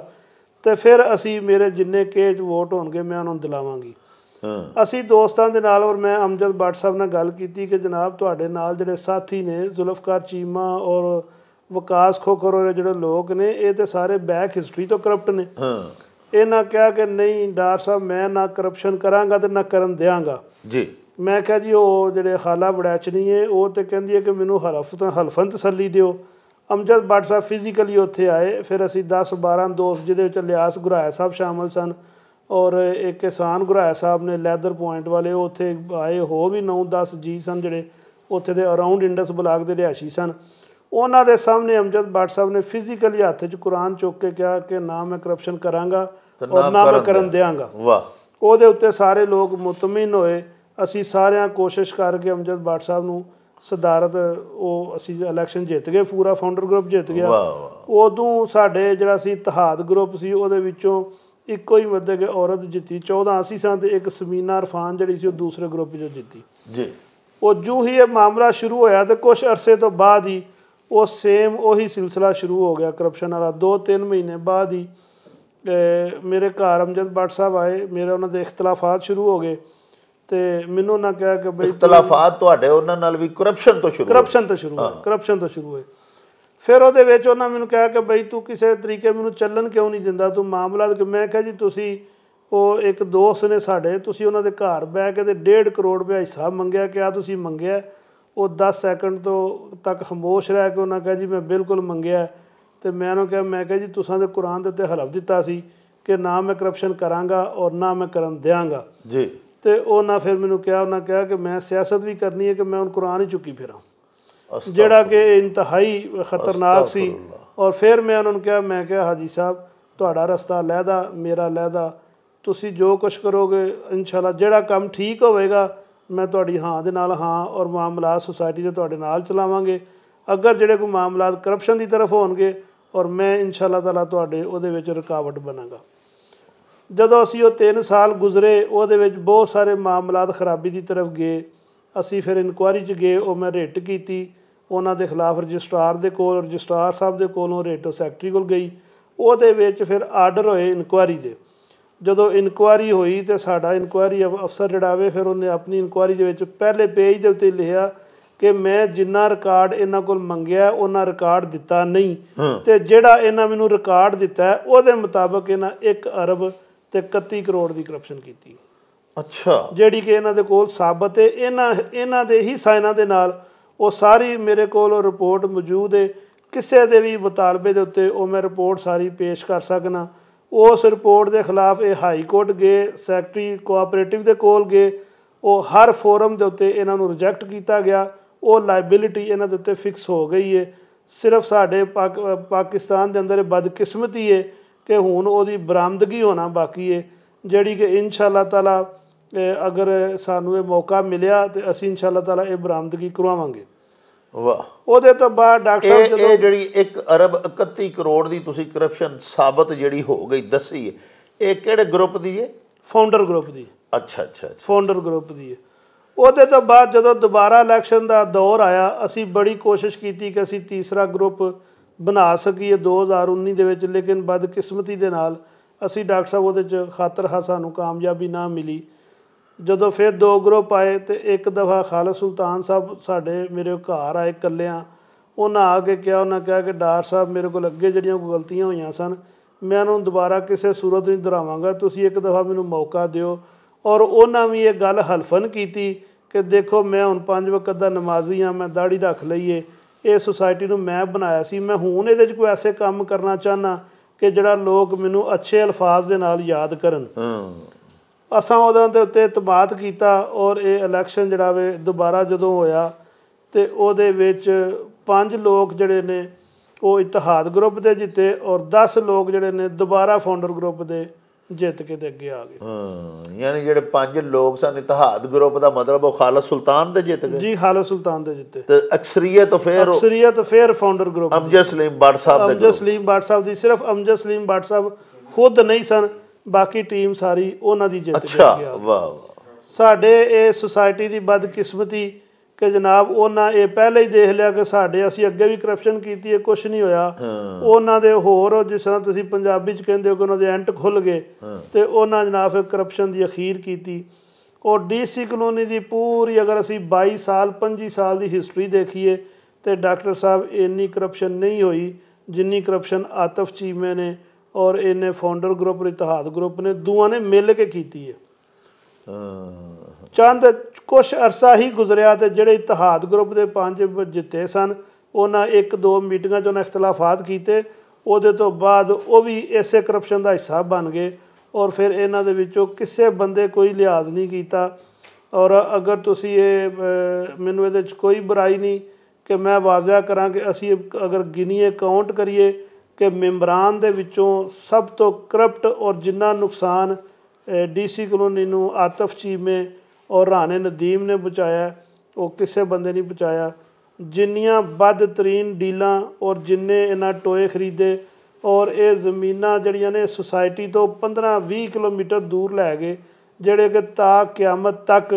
ਤੇ ਫਿਰ ਅਸੀਂ ਮੇਰੇ ਜਿੰਨੇ ਕੇਜ ਵੋਟ ਹੋਣਗੇ ਮੈਂ ਉਹਨਾਂ ਨੂੰ ਦਿਲਾਵਾਂਗੀ ਅਸੀਂ ਦੋਸਤਾਂ ਦੇ ਨਾਲ ਔਰ ਮੈਂ ਅਮਜਦ ਬਾਟ ਸਾਹਿਬ ਨਾਲ ਗੱਲ ਕੀਤੀ ਕਿ ਜਨਾਬ ਤੁਹਾਡੇ ਨਾਲ ਜਿਹੜੇ ਸਾਥੀ ਨੇ ਜ਼ੁਲਫਕਾਰ ਚੀਮਾ ਔਰ ਵਿਕਾਸ ਖੋਖਰ ਔਰ ਜਿਹੜੇ ਲੋਕ ਨੇ ਇਹ ਤੇ ਸਾਰੇ ਬੈਕ ਹਿਸਟਰੀ ਤੋਂ ਕਰਪਟ ਨੇ ਹਾਂ ਇਹਨਾਂ ਕਿਹਾ ਕਿ ਨਹੀਂ ਡਾਰ ਸਾਹਿਬ ਮੈਂ ਨਾ ਕਰਪਸ਼ਨ ਕਰਾਂਗਾ ਤੇ ਨਾ ਕਰਨ ਦੇਵਾਂਗਾ ਜੀ ਮੈਂ ਕਿਹਾ ਜੀ ਉਹ ਜਿਹੜੇ ਖਾਲਾ ਬੜਾਚ ਨਹੀਂ ਹੈ ਉਹ ਤੇ ਕਹਿੰਦੀ ਹੈ ਕਿ ਮੈਨੂੰ ਹਲਫ ਤਾਂ ਹਲਫਨ ਤਸੱਲੀ ਦਿਓ ਅਮਜਦ ਬਾਟ ਸਾਹਿਬ ਫਿਜ਼ੀਕਲੀ ਉੱਥੇ ਆਏ ਫਿਰ ਅਸੀਂ 10 12 ਦੋਸਤ ਜਿਹਦੇ ਵਿੱਚ ਲਿਆਸ ਗੁਰਾਇਆ ਸਾਹਿਬ ਸ਼ਾਮਲ ਸਨ ਔਰ ਇੱਕ ਕਿਸਾਨ ਗੁਰਾਇਆ ਸਾਹਿਬ ਨੇ ਲੈਦਰ ਪੁਆਇੰਟ ਵਾਲੇ ਉੱਥੇ ਆਏ ਹੋ ਵੀ 9 10 ਜੀ ਸਨ ਜਿਹੜੇ ਉੱਥੇ ਦੇ ਅਰਾਊਂਡ ਇੰਡਸ ਬਲਾਕ ਦੇ ਰਿਹਾਸ਼ੀ ਸਨ ਉਹਨਾਂ ਦੇ ਸਾਹਮਣੇ ਅਮਜਦ ਬਾਟ ਸਾਹਿਬ ਨੇ ਫਿਜ਼ੀਕਲੀ ਹੱਥ 'ਚ ਕੁਰਾਨ ਚੁੱਕ ਕੇ ਕਿਹਾ ਕਿ ਨਾ ਮੈਂ ਕਰਪਸ਼ਨ ਕਰਾਂਗਾ ਔਰ ਨਾ ਮੈਂ ਕਰਨ ਦੇਵਾਂਗਾ ਵਾਹ ਉਹਦੇ ਉੱਤੇ ਸਾਰੇ ਲੋਕ ਮੁਤਮਿਨ ਹੋਏ ਅਸੀਂ ਸਾਰਿਆਂ ਕੋਸ਼ਿਸ਼ ਕਰਕੇ ਅਮਜਦ ਬਾਟ ਸਾਹਿਬ ਨੂੰ ਸਦਾਰਤ ਉਹ ਅਸੀਂ ਇਲੈਕਸ਼ਨ ਜਿੱਤ ਗਏ ਪੂਰਾ ਫਾਊਂਡਰ ਗਰੁੱਪ ਜਿੱਤ ਗਿਆ ਉਦੋਂ ਸਾਡੇ ਜਿਹੜਾ ਸੀ ਇਤਿਹਾਦ ਗਰੁੱਪ ਸੀ ਉਹਦੇ ਵਿੱਚੋਂ ਇੱਕੋ ਹੀ ਮਤਲਬ ਕਿ ਔਰਤ ਜਿੱਤੀ 14 ਅਸੀਂ ਸਾਂ ਤੇ ਇੱਕ ਸਮੀਨਾ ਰਫਾਨ ਜਿਹੜੀ ਸੀ ਉਹ ਦੂਸਰੇ ਗਰੁੱਪ 'ਚੋਂ ਜਿੱਤੀ ਜੀ ਉਹ ਜੂ ਹੀ ਇਹ ਮਾਮਲਾ ਸ਼ੁਰੂ ਹੋਇਆ ਤੇ ਕੁਝ ਅਰਸੇ ਤੋਂ ਬਾਅਦ ਹੀ ਉਹ ਸੇਮ ਉਹੀ ਸਿਲਸਿਲਾ ਸ਼ੁਰੂ ਹੋ ਗਿਆ ਕਰਪਸ਼ਨ ਵਾਲਾ 2-3 ਮਹੀਨੇ ਬਾਅਦ ਹੀ ਮੇਰੇ ਘਰ ਅਮਜਦ ਬਾਟ ਸਾਹਿਬ ਆਏ ਮੇਰੇ ਉਹਨਾਂ ਦੇ ਇਖਤਲਾਫਾਤ ਸ਼ੁਰੂ ਹੋ ਗਏ ਤੇ ਮੈਨੂੰ ਨਾ ਕਿਹਾ ਕਿ ਬਈ ਇਖਤਲਾਫਾਤ ਤੁਹਾਡੇ ਉਹਨਾਂ ਨਾਲ ਵੀ ਕਰਪਸ਼ਨ ਤੋਂ ਸ਼ੁਰੂ ਕਰਪਸ਼ਨ ਤੋਂ ਸ਼ੁਰੂ ਹੋਏ ਕਰਪਸ਼ਨ ਤੋਂ ਸ਼ੁਰੂ ਹੋਏ ਫਿਰ ਉਹਦੇ ਵਿੱਚ ਉਹਨਾਂ ਮੈਨੂੰ ਕਿਹਾ ਕਿ ਬਈ ਤੂੰ ਕਿਸੇ ਤਰੀਕੇ ਮੈਨੂੰ ਚੱਲਣ ਕਿਉਂ ਨਹੀਂ ਦਿੰਦਾ ਤੂੰ ਮਾਮਲਾ ਕਿ ਮੈਂ ਕਿਹਾ ਜੀ ਤੁਸੀਂ ਉਹ ਇੱਕ ਦੋਸਤ ਨੇ ਸਾਡੇ ਤੁਸੀਂ ਉਹਨਾਂ ਦੇ ਘਰ ਬੈ ਕੇ ਤੇ 1.5 ਕਰੋੜ ਰੁਪਏ ਹਿਸਾਬ ਮੰਗਿਆ ਕਿ ਆ ਤੁਸੀਂ ਮੰਗਿਆ ਉਹ 10 ਸੈਕਿੰਡ ਤੋਂ ਤੱਕ ਖਮੋਸ਼ ਰਹਿ ਕੇ ਉਹਨਾਂ ਕਹੇ ਜੀ ਮੈਂ ਬਿਲਕੁਲ ਮੰਗਿਆ ਤੇ ਮੈਂ ਉਹਨੂੰ ਕਿਹਾ ਮੈਂ ਕਿਹਾ ਜੀ ਤੁਸਾਂ ਦੇ ਕੁਰਾਨ ਦੇ ਉੱਤੇ ਹਲਫ ਦਿੱਤਾ ਸੀ ਕਿ ਨਾ ਮੈਂ ਕਰਪਸ਼ਨ ਕਰਾਂਗਾ ਔਰ ਨਾ ਮੈਂ ਕਰਨ ਦਿਆਂਗਾ ਜੀ तो उन्हें फिर मैंने कहा उन्हें कहा कि मैं सियासत भी करनी है कि मैं हूँ कुरान ही चुकी फिर जोड़ा कि इंतहाई खतरनाक सी और फिर मैं उन्होंने कहा मैं क्या हाजी साहब थोड़ा रस्ता लहदा मेरा लहदा तुम जो कुछ करोगे इन शाला काम ठीक होगा मैं थोड़ी तो हाँ दे हाँ और मामला सोसायटी के तहे तो नाल चलावे अगर जोड़े कोई मामला करप्शन की तरफ होगा और मैं इन शाला तला तो रुकावट बनागा ਜਦੋਂ ਅਸੀਂ ਉਹ 3 ਸਾਲ ਗੁਜ਼ਰੇ ਉਹਦੇ ਵਿੱਚ ਬਹੁਤ ਸਾਰੇ ਮਾਮਲਾਤ ਖਰਾਬੀ ਦੀ ਤਰਫ ਗਏ ਅਸੀਂ ਫਿਰ ਇਨਕੁਆਰੀ 'ਚ ਗਏ ਉਹ ਮੈਂ ਰਿਟ ਕੀਤੀ ਉਹਨਾਂ ਦੇ ਖਿਲਾਫ ਰਜਿਸਟਰਾਰ ਦੇ ਕੋਲ ਰਜਿਸਟਰਾਰ ਸਾਹਿਬ ਦੇ ਕੋਲੋਂ ਰੇਟੋ ਸੈਕਟਰੀ ਕੋਲ ਗਈ ਉਹਦੇ ਵਿੱਚ ਫਿਰ ਆਰਡਰ ਹੋਏ ਇਨਕੁਆਰੀ ਦੇ ਜਦੋਂ ਇਨਕੁਆਰੀ ਹੋਈ ਤੇ ਸਾਡਾ ਇਨਕੁਆਰੀ ਅਫਸਰ ਜੜਾਵੇ ਫਿਰ ਉਹਨੇ ਆਪਣੀ ਇਨਕੁਆਰੀ ਦੇ ਵਿੱਚ ਪਹਿਲੇ ਪੇਜ ਦੇ ਉੱਤੇ ਲਿਖਿਆ ਕਿ ਮੈਂ ਜਿੰਨਾ ਰਿਕਾਰਡ ਇਹਨਾਂ ਕੋਲ ਮੰਗਿਆ ਉਹਨਾਂ ਰਿਕਾਰਡ ਦਿੱਤਾ ਨਹੀਂ ਤੇ ਜਿਹੜਾ ਇਹਨਾਂ ਮੈਨੂੰ ਰਿਕਾਰਡ ਦਿੱਤਾ ਉਹਦੇ ਮੁਤਾਬਕ ਇਹਨਾਂ 1 ਅਰਬ ਤੇ 31 ਕਰੋੜ ਦੀ ਕਰਪਸ਼ਨ ਕੀਤੀ ਅੱਛਾ ਜਿਹੜੀ ਕਿ ਇਹਨਾਂ ਦੇ ਕੋਲ ਸਾਬਤ ਹੈ ਇਹਨਾਂ ਇਹਨਾਂ ਦੇ ਹੀ ਸਾਇਨਾਂ ਦੇ ਨਾਲ ਉਹ ਸਾਰੀ ਮੇਰੇ ਕੋਲ ਰਿਪੋਰਟ ਮੌਜੂਦ ਹੈ ਕਿਸੇ ਦੇ ਵੀ ਮੁਤਾਲਬੇ ਦੇ ਉੱਤੇ ਉਹ ਮੈਂ ਰਿਪੋਰਟ ਸਾਰੀ ਪੇਸ਼ ਕਰ ਸਕਣਾ ਉਸ ਰਿਪੋਰਟ ਦੇ ਖਿਲਾਫ ਇਹ ਹਾਈ ਕੋਰਟ ਗਏ ਸੈਕਟਰੀ ਕੋਆਪਰੇਟਿਵ ਦੇ ਕੋਲ ਗਏ ਉਹ ਹਰ ਫੋਰਮ ਦੇ ਉੱਤੇ ਇਹਨਾਂ ਨੂੰ ਰਿਜੈਕਟ ਕੀਤਾ ਗਿਆ ਉਹ ਲਾਇਬਿਲਿਟੀ ਇਹਨਾਂ ਦੇ ਉੱਤੇ ਫਿਕਸ ਹੋ ਗਈ ਹੈ ਸਿਰਫ ਸਾਡੇ ਪਾਕਿਸਤਾਨ ਦੇ ਅੰਦਰ ਬਦਕਿਸਮਤੀ ਹੈ ਕਿ ਹੁਣ ਉਹਦੀ ਬਰਾਮਦਗੀ ਹੋਣਾ ਬਾਕੀ ਏ ਜਿਹੜੀ ਕਿ ਇਨਸ਼ਾ ਅੱਲਾਹ ਤਾਲਾ ਅਗਰ ਸਾਨੂੰ ਇਹ ਮੌਕਾ ਮਿਲਿਆ ਤੇ ਅਸੀਂ ਇਨਸ਼ਾ ਅੱਲਾਹ ਤਾਲਾ ਇਹ ਬਰਾਮਦਗੀ ਕਰਵਾਵਾਂਗੇ ਵਾਹ ਉਹਦੇ ਤੋਂ ਬਾਅਦ ਡਾਕਟਰ ਸਾਹਿਬ ਜਦੋਂ ਇਹ ਜਿਹੜੀ 1 ਅਰਬ 31 ਕਰੋੜ ਦੀ ਤੁਸੀਂ ਕਰਪਸ਼ਨ ਸਾਬਤ ਜਿਹੜੀ ਹੋ ਗਈ ਦੱਸੀ ਹੈ ਇਹ ਕਿਹੜੇ ਗਰੁੱਪ ਦੀ ਹੈ ਫਾਊਂਡਰ ਗਰੁੱਪ ਦੀ ਅੱਛਾ ਅੱਛਾ ਫਾਊਂਡਰ ਗਰੁੱਪ ਦੀ ਹੈ ਉਹਦੇ ਤੋਂ ਬਾਅਦ ਜਦੋਂ ਦੁਬਾਰਾ ਇਲੈਕਸ਼ਨ ਦਾ ਦੌਰ ਆਇਆ ਅਸੀਂ ਬੜੀ ਕੋਸ਼ਿਸ਼ ਕੀਤੀ ਕਿ ਅਸੀਂ ਤੀਸਰਾ ਗਰੁੱਪ ਬਣਾ ਸਕੀਏ 2019 ਦੇ ਵਿੱਚ ਲੇਕਿਨ ਬਦਕਿਸਮਤੀ ਦੇ ਨਾਲ ਅਸੀਂ ਡਾਕਟਰ ਸਾਹਿਬ ਉਹਦੇ 'ਚ ਖਾਤਰ ਹਾ ਸਾਨੂੰ ਕਾਮਯਾਬੀ ਨਾ ਮਿਲੀ ਜਦੋਂ ਫਿਰ ਦੋ ਗਰੁੱਪ ਆਏ ਤੇ ਇੱਕ ਦਫਾ ਖਾਲਸ ਸੁਲਤਾਨ ਸਾਹਿਬ ਸਾਡੇ ਮੇਰੇ ਘਰ ਆਏ ਕੱਲਿਆਂ ਉਹਨਾਂ ਆ ਕੇ ਕਿਹਾ ਉਹਨਾਂ ਕਿਹਾ ਕਿ ਡਾਕਟਰ ਸਾਹਿਬ ਮੇਰੇ ਕੋਲ ਅੱਗੇ ਜਿਹੜੀਆਂ ਗਲਤੀਆਂ ਹੋਈਆਂ ਸਨ ਮੈਂ ਉਹਨੂੰ ਦੁਬਾਰਾ ਕਿਸੇ ਸੂਰਤ ਨਹੀਂ ਦੁਹਰਾਵਾਂਗਾ ਤੁਸੀਂ ਇੱਕ ਦਫਾ ਮੈਨੂੰ ਮੌਕਾ ਦਿਓ ਔਰ ਉਹਨਾਂ ਵੀ ਇਹ ਗੱਲ ਹਲਫਨ ਕੀਤੀ ਕਿ ਦੇਖੋ ਮੈਂ ਹੁਣ ਪੰਜ ਵਕਤ ਦਾ ਨਮਾਜ਼ੀ ਆ ਮੈਂ ਦਾੜੀ ਰੱਖ ਲਈਏ ਇਹ ਸੋਸਾਇਟੀ ਨੂੰ ਮੈਂ ਬਣਾਇਆ ਸੀ ਮੈਂ ਹੁਣ ਇਹਦੇ 'ਚ ਕੋਈ ਐਸੇ ਕੰਮ ਕਰਨਾ ਚਾਹਨਾ ਕਿ ਜਿਹੜਾ ਲੋਕ ਮੈਨੂੰ ਅੱਛੇ ਅਲਫਾਜ਼ ਦੇ ਨਾਲ ਯਾਦ ਕਰਨ ਹਾਂ ਅਸਾਂ ਉਹਦੇ ਦੇ ਉੱਤੇ ਇਤਬਾਤ ਕੀਤਾ ਔਰ ਇਹ ਇਲੈਕਸ਼ਨ ਜਿਹੜਾ ਵੇ ਦੁਬਾਰਾ ਜਦੋਂ ਹੋਇਆ ਤੇ ਉਹਦੇ ਵਿੱਚ ਪੰਜ ਲੋਕ ਜਿਹੜੇ ਨੇ ਉਹ ਇਤਿਹਾਦ ਗਰੁੱਪ ਦੇ ਜਿੱਤੇ ਔਰ 10 ਲੋਕ ਜਿਹੜੇ ਨੇ ਦੁਬਾਰਾ ਫਾਊਂਡਰ ਗਰੁੱਪ ਦੇ ਜਿੱਤ ਕੇ ਤੇ ਅੱਗੇ ਆ ਗਏ ਹਾਂ ਯਾਨੀ ਜਿਹੜੇ ਪੰਜ ਲੋਕ ਸਨ ਇਤਿਹਾਦ ਗਰੁੱਪ ਦਾ ਮਤਲਬ ਉਹ ਖਾਲਸ ਸੁਲਤਾਨ ਦੇ ਜਿੱਤ ਗਏ ਜੀ ਖਾਲਸ ਸੁਲਤਾਨ ਦੇ ਜਿੱਤੇ ਤੇ ਅਕਸਰੀਅਤ ਫੇਰ ਅਕਸਰੀਅਤ ਫੇਰ ਫਾਊਂਡਰ ਗਰੁੱਪ ਅਮਜਦ ਸਲੀਮ ਬਾਟ ਸਾਹਿਬ ਦੇ ਅਮਜਦ ਸਲੀਮ ਬਾਟ ਸਾਹਿਬ ਦੀ ਸਿਰਫ ਅਮਜਦ ਸਲੀਮ ਬਾਟ ਸਾਹਿਬ ਖੁਦ ਨਹੀਂ ਸਨ ਬਾਕੀ ਟੀਮ ਸਾਰੀ ਉਹਨਾਂ ਦੀ ਜਿੱਤ ਗਈ ਅੱਛਾ ਵਾਹ ਵਾਹ ਸਾਡੇ ਇਹ ਸੁਸਾਇਟੀ ਦੀ ਬਦਕਿਸਮਤੀ ਕਿ ਜਨਾਬ ਉਹਨਾਂ ਇਹ ਪਹਿਲੇ ਹੀ ਦੇਖ ਲਿਆ ਕਿ ਸਾਡੇ ਅਸੀਂ ਅੱਗੇ ਵੀ ਕਰਪਸ਼ਨ ਕੀਤੀ ਹੈ ਕੁਝ ਨਹੀਂ ਹੋਇਆ ਉਹਨਾਂ ਦੇ ਹੋਰ ਜਿਸ ਤਰ੍ਹਾਂ ਤੁਸੀਂ ਪੰਜਾਬੀ ਚ ਕਹਿੰਦੇ ਹੋ ਕਿ ਉਹਨਾਂ ਦੇ ਐਂਟ ਖੁੱਲ ਗਏ ਤੇ ਉਹਨਾਂ ਜਨਾਬ ਫਿਰ ਕਰਪਸ਼ਨ ਦੀ ਅਖੀਰ ਕੀਤੀ ਔਰ ਡੀਸੀ ਕਲੋਨੀ ਦੀ ਪੂਰੀ ਅਗਰ ਅਸੀਂ 22 ਸਾਲ 25 ਸਾਲ ਦੀ ਹਿਸਟਰੀ ਦੇਖੀਏ ਤੇ ਡਾਕਟਰ ਸਾਹਿਬ ਇੰਨੀ ਕਰਪਸ਼ਨ ਨਹੀਂ ਹੋਈ ਜਿੰਨੀ ਕਰਪਸ਼ਨ ਆਤਫ ਚੀਮੇ ਨੇ ਔਰ ਇਹਨੇ ਫਾਊਂਡਰ ਗਰੁੱਪ ਰਿਤਹਾਦ ਗਰੁੱਪ ਨੇ ਦੋਵਾਂ ਨੇ ਮਿਲ ਕੇ ਕੀਤੀ ਹੈ ਚੰਦ ਕੁਝ ਅਰਸਾ ਹੀ ਗੁਜ਼ਰਿਆ ਤੇ ਜਿਹੜੇ ਇਤਿਹਾਦ ਗਰੁੱਪ ਦੇ ਪੰਜ ਜਿੱਤੇ ਸਨ ਉਹਨਾਂ ਇੱਕ ਦੋ ਮੀਟਿੰਗਾਂ 'ਚ ਉਹਨਾਂ ਇਖਤਲਾਫਾਤ ਕੀਤੇ ਉਹਦੇ ਤੋਂ ਬਾਅਦ ਉਹ ਵੀ ਇਸੇ ਕਰਪਸ਼ਨ ਦਾ ਹਿੱਸਾ ਬਣ ਗਏ ਔਰ ਫਿਰ ਇਹਨਾਂ ਦੇ ਵਿੱਚੋਂ ਕਿਸੇ ਬੰਦੇ ਕੋਈ ਲਿਹਾਜ਼ ਨਹੀਂ ਕੀਤਾ ਔਰ ਅਗਰ ਤੁਸੀਂ ਇਹ ਮੈਨੂੰ ਇਹਦੇ 'ਚ ਕੋਈ ਬੁਰਾਈ ਨਹੀਂ ਕਿ ਮੈਂ ਵਾਜ਼ਿਆ ਕਰਾਂ ਕਿ ਅਸੀਂ ਅਗਰ ਗਿਣੀਏ ਕਾਊਂਟ ਕਰੀਏ ਕਿ ਮੈਂਬਰਾਂ ਦੇ ਵਿੱਚੋਂ ਸਭ ਤੋਂ ਕਰਪਟ ਔਰ ਜਿੰਨਾ ਨੁਕਸਾਨ ਡੀਸੀ ਕਲੋਨੀ ਨੂੰ ਆਤਫ ਚੀਮੇ ਔਰ ਰਾਣੇ ਨਦੀਮ ਨੇ ਬਚਾਇਆ ਉਹ ਕਿਸੇ ਬੰਦੇ ਨਹੀਂ ਬਚਾਇਆ ਜਿੰਨੀਆਂ ਬਦਤਰੀਨ ਡੀਲਾਂ ਔਰ ਜਿੰਨੇ ਇਹਨਾਂ ਟੋਏ ਖਰੀਦੇ ਔਰ ਇਹ ਜ਼ਮੀਨਾਂ ਜਿਹੜੀਆਂ ਨੇ ਸੁਸਾਇਟੀ ਤੋਂ 15 20 ਕਿਲੋਮੀਟਰ ਦੂਰ ਲੈ ਗਏ ਜਿਹੜੇ ਕਿ ਤਾ ਕਿਆਮਤ ਤੱਕ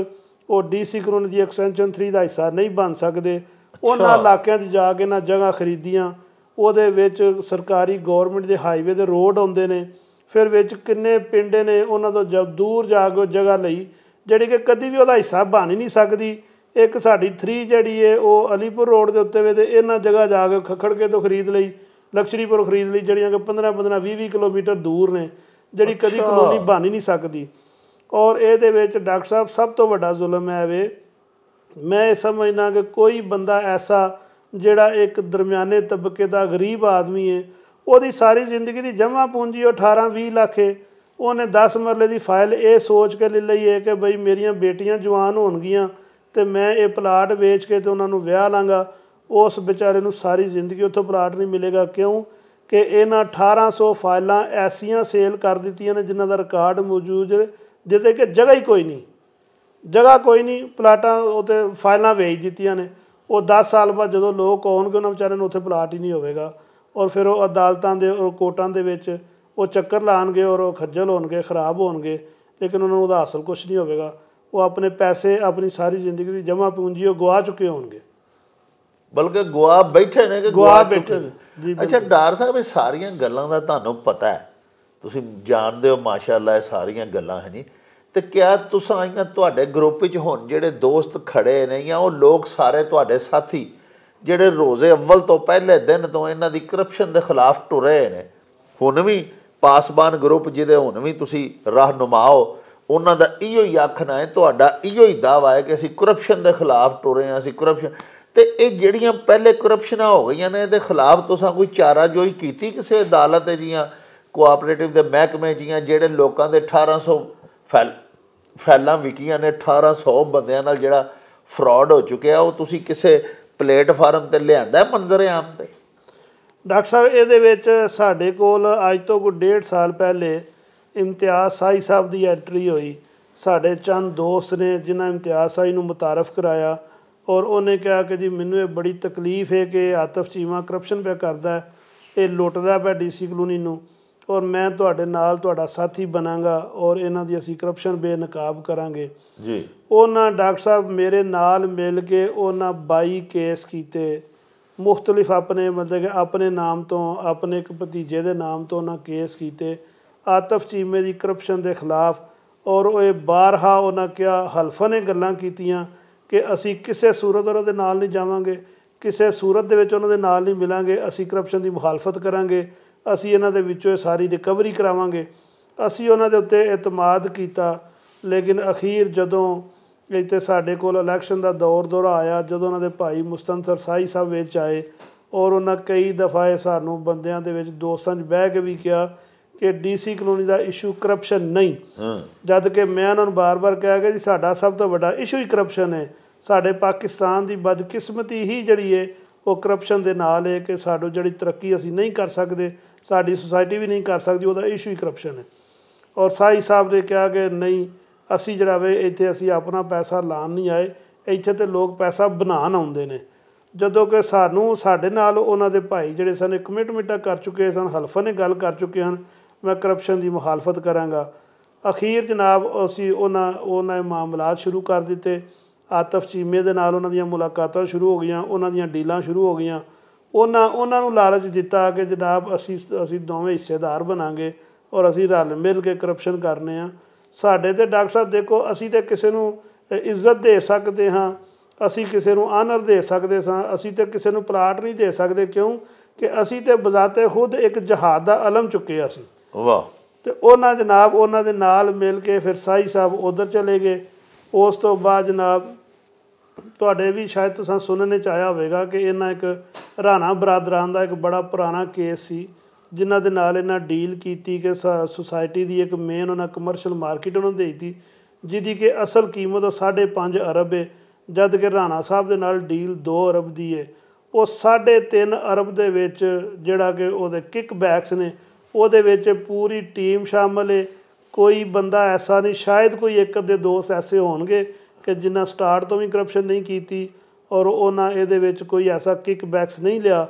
ਉਹ ਡੀਸੀ ਕਰੋਨ ਦੀ ਐਕਸਟੈਂਸ਼ਨ 3 ਦਾ ਹਿੱਸਾ ਨਹੀਂ ਬਣ ਸਕਦੇ ਉਹਨਾਂ ਇਲਾਕਿਆਂ 'ਚ ਜਾ ਕੇ ਨਾ ਜਗ੍ਹਾ ਖਰੀਦੀਆਂ ਉਹਦੇ ਵਿੱਚ ਸਰਕਾਰੀ ਗਵਰਨਮੈਂਟ ਦੇ ਹਾਈਵੇ ਦੇ ਰੋਡ ਆਉਂਦੇ ਨੇ ਫਿਰ ਵਿੱਚ ਕਿੰਨੇ ਪਿੰਡੇ ਨੇ ਉਹਨਾਂ ਤੋਂ ਜਦ ਦੂਰ ਜਾ ਕੇ ਜਗ੍ਹਾ ਲਈ ਜਿਹੜੀ ਕਿ ਕਦੀ ਵੀ ਉਹਦਾ ਹਿੱਸਾ ਬਣ ਨਹੀਂ ਸਕਦੀ ਇੱਕ ਸਾਡੀ 3 ਜਿਹੜੀ ਏ ਉਹ ਅਲੀਪੁਰ ਰੋਡ ਦੇ ਉੱਤੇ ਵੇ ਤੇ ਇਹਨਾਂ ਜਗ੍ਹਾ ਜਾ ਕੇ ਖਖੜ ਕੇ ਤੋਂ ਖਰੀਦ ਲਈ ਲਕਸ਼ਰੀਪੁਰ ਖਰੀਦ ਲਈ ਜਿਹੜੀਆਂ ਕਿ 15 15 20 20 ਕਿਲੋਮੀਟਰ ਦੂਰ ਨੇ ਜਿਹੜੀ ਕਦੀ ਕਲੋਨੀ ਬਣ ਨਹੀਂ ਸਕਦੀ ਔਰ ਇਹਦੇ ਵਿੱਚ ਡਾਕਟਰ ਸਾਹਿਬ ਸਭ ਤੋਂ ਵੱਡਾ ਜ਼ੁਲਮ ਹੈ ਵੇ ਮੈਂ ਇਹ ਸਮਝਣਾ ਕਿ ਕੋਈ ਬੰਦਾ ਐਸਾ ਜਿਹੜਾ ਇੱਕ ਦਰਮਿਆਨੇ ਤਬਕੇ ਦਾ ਗਰੀਬ ਆਦਮੀ ਹੈ ਉਹਦੀ ਸਾਰੀ ਜ਼ਿੰਦਗੀ ਦੀ ਜਮ੍ਹਾਂ ਪੂੰਜੀ 18 20 ਲੱਖ ਹੈ ਉਹਨੇ 10 ਮਰਲੇ ਦੀ ਫਾਈਲ ਇਹ ਸੋਚ ਕੇ ਲੈ ਲਈ ਹੈ ਕਿ ਬਈ ਮੇਰੀਆਂ ਬੇਟੀਆਂ ਜਵਾਨ ਹੋਣਗੀਆਂ ਤੇ ਮੈਂ ਇਹ ਪਲਾਟ ਵੇਚ ਕੇ ਤੇ ਉਹਨਾਂ ਨੂੰ ਵਿਆਹ ਲਾਂਗਾ ਉਸ ਵਿਚਾਰੇ ਨੂੰ ਸਾਰੀ ਜ਼ਿੰਦਗੀ ਉੱਥੋਂ ਪਲਾਟ ਨਹੀਂ ਮਿਲੇਗਾ ਕਿਉਂ ਕਿ ਇਹਨਾਂ 1800 ਫਾਈਲਾਂ ਐਸੀਆਂ ਸੇਲ ਕਰ ਦਿੱਤੀਆਂ ਨੇ ਜਿਨ੍ਹਾਂ ਦਾ ਰਿਕਾਰਡ ਮੌਜੂਦ ਜਿਹਦੇ ਕਿ ਜਗ੍ਹਾ ਹੀ ਕੋਈ ਨਹੀਂ ਜਗ੍ਹਾ ਕੋਈ ਨਹੀਂ ਪਲਾਟਾਂ ਉਤੇ ਫਾਈਲਾਂ ਵੇਚ ਦਿੱਤੀਆਂ ਨੇ ਉਹ 10 ਸਾਲ ਬਾਅਦ ਜਦੋਂ ਲੋਕ ਆਉਣਗੇ ਉਹਨਾਂ ਵਿਚਾਰੇ ਨੂੰ ਉੱਥੇ ਪਲਾਟ ਹੀ ਨਹੀਂ ਹੋਵੇਗਾ ਔਰ ਫਿਰ ਉਹ ਅਦਾਲਤਾਂ ਦੇ ਔਰ ਕੋਰਟਾਂ ਦੇ ਵਿੱਚ ਉਹ ਚੱਕਰ ਲਾਣਗੇ ਔਰ ਉਹ ਖੱਜਲ ਹੋਣਗੇ ਖਰਾਬ ਹੋਣਗੇ ਲੇਕਿਨ ਉਹਨਾਂ ਨੂੰ ਉਹਦਾ ਹਾਸਲ ਕੁਝ ਨਹੀਂ ਹੋਵੇਗਾ ਉਹ ਆਪਣੇ ਪੈਸੇ ਆਪਣੀ ਸਾਰੀ ਜ਼ਿੰਦਗੀ ਦੀ ਜਮ੍ਹਾਂ ਪੂੰਜੀ ਉਹ ਗਵਾ ਚੁੱਕੇ ਹੋਣਗੇ ਬਲਕਿ ਗਵਾ ਬੈਠੇ ਨੇ ਕਿ ਗਵਾ ਬੈਠੇ ਜੀ ਅੱਛਾ ਡਾਰ ਸਾਹਿਬ ਇਹ ਸਾਰੀਆਂ ਗੱਲਾਂ ਦਾ ਤੁਹਾਨੂੰ ਪਤਾ ਹੈ ਤੁਸੀਂ ਜਾਣਦੇ ਹੋ ਮਾਸ਼ਾਅੱਲਾ ਇਹ ਸਾਰੀਆਂ ਗੱਲਾਂ ਹੈ ਜੀ ਤੇ ਕਿਆ ਤੁਸੀਂ ਆਈਆਂ ਤੁਹਾਡੇ ਗਰੁੱਪ ਵਿੱਚ ਹੁਣ ਜਿਹੜੇ ਦੋਸਤ ਖੜੇ ਨੇ ਜਾਂ ਉਹ ਲੋਕ ਸਾਰੇ ਤੁਹਾਡੇ ਸਾਥੀ ਜਿਹੜੇ ਰੋਜ਼ੇ ਅਵਲ ਤੋਂ ਪਹਿਲੇ ਦਿਨ ਤੋਂ ਇਹਨਾਂ ਦੀ ਕਰਪਸ਼ਨ ਦੇ ਖਿਲਾਫ ਟੁਰੇ ਨੇ ਹੁਣ ਵੀ ਪਾਸਬਾਨ ਗਰੁੱਪ ਜਿਹਦੇ ਹੁਣ ਵੀ ਤੁਸੀਂ ਰਹਿਨੁਮਾਓ ਉਹਨਾਂ ਦਾ ਇਹੋ ਹੀ ਆਖਣਾ ਹੈ ਤੁਹਾਡਾ ਇਹੋ ਹੀ ਦਾਵਾ ਹੈ ਕਿ ਅਸੀਂ ਕਰਪਸ਼ਨ ਦੇ ਖਿਲਾਫ ਟੁਰੇ ਹਾਂ ਅਸੀਂ ਕਰਪਸ਼ਨ ਤੇ ਇਹ ਜਿਹੜੀਆਂ ਪਹਿਲੇ ਕਰਪਸ਼ਨਾਂ ਹੋ ਗਈਆਂ ਨੇ ਇਹਦੇ ਖਿਲਾਫ ਤੁਸੀਂ ਕੋਈ ਚਾਰਾ ਜੋਈ ਕੀਤੀ ਕਿਸੇ ਅਦਾਲਤ ਜੀਆਂ ਕੋਆਪਰੇਟਿਵ ਦੇ ਮਹਿਕਮੇ ਜੀਆਂ ਜਿਹੜੇ ਲੋਕਾਂ ਦੇ 1800 ਫੈਲ ਫੈਲਾਂ ਵਿਕੀਆਂ ਨੇ 1800 ਬੰਦਿਆਂ ਨਾਲ ਜਿਹੜਾ ਫਰਾਡ ਹੋ ਚੁੱਕਿਆ ਉਹ ਤੁਸੀਂ ਕਿਸੇ ਪਲੇਟਫਾਰਮ ਤੇ ਲਿਆਂਦਾ ਮੰਦਰਿਆਂ ਤੇ ਡਾਕਟਰ ਸਾਹਿਬ ਇਹਦੇ ਵਿੱਚ ਸਾਡੇ ਕੋਲ ਅੱਜ ਤੋਂ ਕੋ ਡੇਢ ਸਾਲ ਪਹਿਲੇ ਇਮਤਿਆਜ਼ ਸਾਈ ਸਾਹਿਬ ਦੀ ਐਂਟਰੀ ਹੋਈ ਸਾਡੇ ਚੰਦ ਦੋਸਤ ਨੇ ਜਿਨ੍ਹਾਂ ਇਮਤਿਆਜ਼ ਸਾਈ ਨੂੰ ਮੁਤਾਰਫ ਕਰਾਇਆ ਔਰ ਉਹਨੇ ਕਿਹਾ ਕਿ ਜੀ ਮੈਨੂੰ ਇਹ ਬੜੀ ਤਕਲੀਫ ਹੈ ਕਿ ਆਤਫ ਚੀਮਾ ਕਰਪਸ਼ਨ ਪਿਆ ਕਰਦਾ ਇਹ ਲੁੱਟਦਾ ਪਿਆ ਡੀਸੀ ਕਲੋਨੀ ਨੂੰ ਔਰ ਮੈਂ ਤੁਹਾਡੇ ਨਾਲ ਤੁਹਾਡਾ ਸਾਥੀ ਬਣਾਂਗਾ ਔਰ ਇਹਨਾਂ ਦੀ ਅਸੀਂ ਕਰਪਸ਼ਨ ਬੇਨਕਾਬ ਕਰਾਂਗੇ ਜੀ ਉਹਨਾਂ ਡਾਕਟਰ ਸਾਹਿਬ ਮੇਰੇ ਨਾਲ ਮਿਲ ਕੇ ਉਹਨਾਂ 22 ਕੇਸ ਕੀਤੇ ਮੁxtਲਿਫ ਆਪਣੇ ਮਤਲਬ ਕਿ ਆਪਣੇ ਨਾਮ ਤੋਂ ਆਪਣੇ ਇੱਕ ਭਤੀਜੇ ਦੇ ਨਾਮ ਤੋਂ ਉਹਨਾਂ ਕੇਸ ਕੀਤੇ ਆਤਫ ਚੀਮੇ ਦੀ ਕਰਪਸ਼ਨ ਦੇ ਖਿਲਾਫ ਔਰ ਉਹ ਬਾਰਹਾ ਉਹਨਾਂ ਕਿਹਾ ਹਲਫਾ ਨੇ ਗੱਲਾਂ ਕੀਤੀਆਂ ਕਿ ਅਸੀਂ ਕਿਸੇ ਸੂਰਤ ਉਹਨਾਂ ਦੇ ਨਾਲ ਨਹੀਂ ਜਾਵਾਂਗੇ ਕਿਸੇ ਸੂਰਤ ਦੇ ਵਿੱਚ ਉਹਨਾਂ ਦੇ ਨਾਲ ਨਹੀਂ ਮਿਲਾਂਗੇ ਅਸੀਂ ਕਰਪਸ਼ਨ ਦੀ ਮੁਖਾਲਫਤ ਕਰਾਂਗੇ ਅਸੀਂ ਇਹਨਾਂ ਦੇ ਵਿੱਚੋਂ ਇਹ ਸਾਰੀ ਰਿਕਵਰੀ ਕਰਾਵਾਂਗੇ ਅਸੀਂ ਉਹਨਾਂ ਦੇ ਉੱਤੇ ਇਤਮਾਦ ਕੀਤਾ ਲੇਕਿਨ ਅਖੀਰ ਜਦੋਂ ਇੱਥੇ ਸਾਡੇ ਕੋਲ ਇਲੈਕਸ਼ਨ ਦਾ ਦੌਰ ਦੌਰਾ ਆਇਆ ਜਦੋਂ ਉਹਨਾਂ ਦੇ ਭਾਈ ਮੁਸਤਨ ਸਾਈ ਸਾਹਿਬ ਵਿੱਚ ਆਏ ਔਰ ਉਹਨਾਂ ਕਈ ਦਫਾ ਇਹ ਸਾਨੂੰ ਬੰਦਿਆਂ ਦੇ ਵਿੱਚ ਦੋਸਤਾਂ 'ਚ ਬਹਿ ਕੇ ਵੀ ਕਿਹਾ ਕਿ ਡੀਸੀ ਕਲੋਨੀ ਦਾ ਇਸ਼ੂ ਕਰਪਸ਼ਨ ਨਹੀਂ ਜਦ ਕਿ ਮੈਂ ਉਹਨਾਂ ਨੂੰ ਬਾਰ-ਬਾਰ ਕਿਹਾ ਕਿ ਜੀ ਸਾਡਾ ਸਭ ਤੋਂ ਵੱਡਾ ਇਸ਼ੂ ਹੀ ਕਰਪਸ਼ਨ ਹੈ ਸਾਡੇ ਪਾਕਿਸਤਾਨ ਦੀ ਬਦਕਿਸਮਤੀ ਹੀ ਜਿਹੜੀ ਹੈ ਉਹ ਕਰਪਸ਼ਨ ਦੇ ਨਾਲ ਹੈ ਕਿ ਸਾਡੋ ਜਿਹੜੀ ਤਰੱਕੀ ਅਸੀਂ ਨਹੀਂ ਕਰ ਸਕਦੇ ਸਾਡੀ ਸੋਸਾਇਟੀ ਵੀ ਨਹੀਂ ਕਰ ਸਕਦੀ ਉਹਦਾ ਇਸ਼ੂ ਹੀ ਕਰਪਸ਼ਨ ਹੈ ਔਰ ਸਾਈ ਸਾਹਿਬ ਨੇ ਕਿਹਾ ਕਿ ਨਹੀਂ ਅਸੀਂ ਜਿਹੜਾ ਵੇ ਇੱਥੇ ਅਸੀਂ ਆਪਣਾ ਪੈਸਾ ਲਾਣ ਨਹੀਂ ਆਏ ਇੱਥੇ ਤੇ ਲੋਕ ਪੈਸਾ ਬਣਾਣ ਆਉਂਦੇ ਨੇ ਜਦੋਂ ਕਿ ਸਾਨੂੰ ਸਾਡੇ ਨਾਲ ਉਹਨਾਂ ਦੇ ਭਾਈ ਜਿਹੜੇ ਸਨ ਕਮਿਟਮੈਂਟਾਂ ਕਰ ਚੁੱਕੇ ਸਨ ਹਲਫਾਂ ਨੇ ਗੱਲ ਕਰ ਚੁੱਕੇ ਹਨ ਮੈਂ ਕਰਪਸ਼ਨ ਦੀ ਮੁਖਾਲਫਤ ਕਰਾਂਗਾ ਅਖੀਰ ਜਨਾਬ ਅਸੀਂ ਉਹਨਾਂ ਉਹਨਾਂ ਮਾਮਲਾਤ ਸ਼ੁਰੂ ਕਰ ਦਿੱਤੇ ਆਤਫ ਚੀਮੇ ਦੇ ਨਾਲ ਉਹਨਾਂ ਦੀਆਂ ਮੁਲਾਕਾਤਾਂ ਸ਼ੁਰੂ ਹੋ ਗਈਆਂ ਉਹਨਾਂ ਦੀਆਂ ਡੀਲਾਂ ਸ਼ੁਰੂ ਹੋ ਗਈਆਂ ਉਹਨਾਂ ਉਹਨਾਂ ਨੂੰ ਲਾਲਚ ਦਿੱਤਾ ਕਿ ਜਨਾਬ ਅਸੀਂ ਅਸੀਂ ਦੋਵੇਂ ਹਿੱਸੇਦਾਰ ਬਣਾਂਗੇ ਔਰ ਅਸੀਂ ਰਲ ਮਿਲ ਕੇ ਕਰਪਸ਼ਨ ਕਰਨੇ ਆ ਸਾਡੇ ਤੇ ਡਾਕਟਰ ਸਾਹਿਬ ਦੇਖੋ ਅਸੀਂ ਤੇ ਕਿਸੇ ਨੂੰ ਇੱਜ਼ਤ ਦੇ ਸਕਦੇ ਹਾਂ ਅਸੀਂ ਕਿਸੇ ਨੂੰ ਆਨਰ ਦੇ ਸਕਦੇ ਸਾਂ ਅਸੀਂ ਤੇ ਕਿਸੇ ਨੂੰ ਪਲਾਟ ਨਹੀਂ ਦੇ ਸਕਦੇ ਕਿਉਂ ਕਿ ਅਸੀਂ ਤੇ ਬਜ਼ਾਤੇ ਖੁਦ ਇੱਕ ਜਹਾਦ ਦਾ ਅਲਮ ਚੁੱਕਿਆ ਸੀ ਵਾਹ ਤੇ ਉਹਨਾਂ ਜਨਾਬ ਉਹਨਾਂ ਦੇ ਨਾਲ ਮਿਲ ਕੇ ਫਿਰ ਸਾਈ ਸਾਹਿਬ ਉਧਰ ਚਲੇ ਗਏ ਉਸ ਤੋਂ ਬਾਅਦ ਜਨਾਬ ਤੁਹਾਡੇ ਵੀ ਸ਼ਾਇਦ ਤੁਸੀਂ ਸੁਣਨੇ ਚ ਆਇਆ ਹੋਵੇਗਾ ਕਿ ਇਹਨਾਂ ਇੱਕ ਰਾਣਾ ਬਰਾਦਰਾਂ ਦਾ ਇੱਕ ਬੜਾ ਪੁਰਾਣਾ ਕੇਸ ਸੀ ਜਿਨ੍ਹਾਂ ਦੇ ਨਾਲ ਇਹਨਾਂ ਡੀਲ ਕੀਤੀ ਕਿ ਸੋਸਾਇਟੀ ਸੁਸਾਇਟੀ ਦੀ ਇੱਕ ਮੇਨ ਉਹਨਾਂ ਕਮਰਸ਼ੀਅਲ ਮਾਰਕੀਟ ਉਹਨਾਂ ਦੇ ਦਿੱਤੀ ਜਿਹਦੀ ਕਿ ਅਸਲ ਕੀਮਤ 5.5 ਅਰਬ ਹੈ ਜਦ ਕਿ ਰਾਣਾ ਸਾਹਿਬ ਦੇ ਨਾਲ ਡੀਲ 2 ਅਰਬ ਦੀ ਹੈ ਉਹ 3.5 ਅਰਬ ਦੇ ਵਿੱਚ ਜਿਹੜਾ ਕਿ ਉਹਦੇ ਬੈਕਸ ਨੇ ਉਹਦੇ ਵਿੱਚ ਪੂਰੀ ਟੀਮ ਸ਼ਾਮਲ ਹੈ ਕੋਈ ਬੰਦਾ ਐਸਾ ਨਹੀਂ ਸ਼ਾਇਦ ਕੋਈ ਇੱਕ ਅੱਧੇ ਦੋਸਤ ਐਸੇ ਹੋਣਗੇ ਕਿ ਜਿਨ੍ਹਾਂ ਸਟਾਰਟ ਤੋਂ ਵੀ ਕਰਪਸ਼ਨ ਨਹੀਂ ਕੀਤੀ ਔਰ ਉਹਨਾਂ ਇਹਦੇ ਵਿੱਚ ਕੋਈ ਐਸਾ ਬੈਕਸ ਨਹੀਂ ਲਿਆ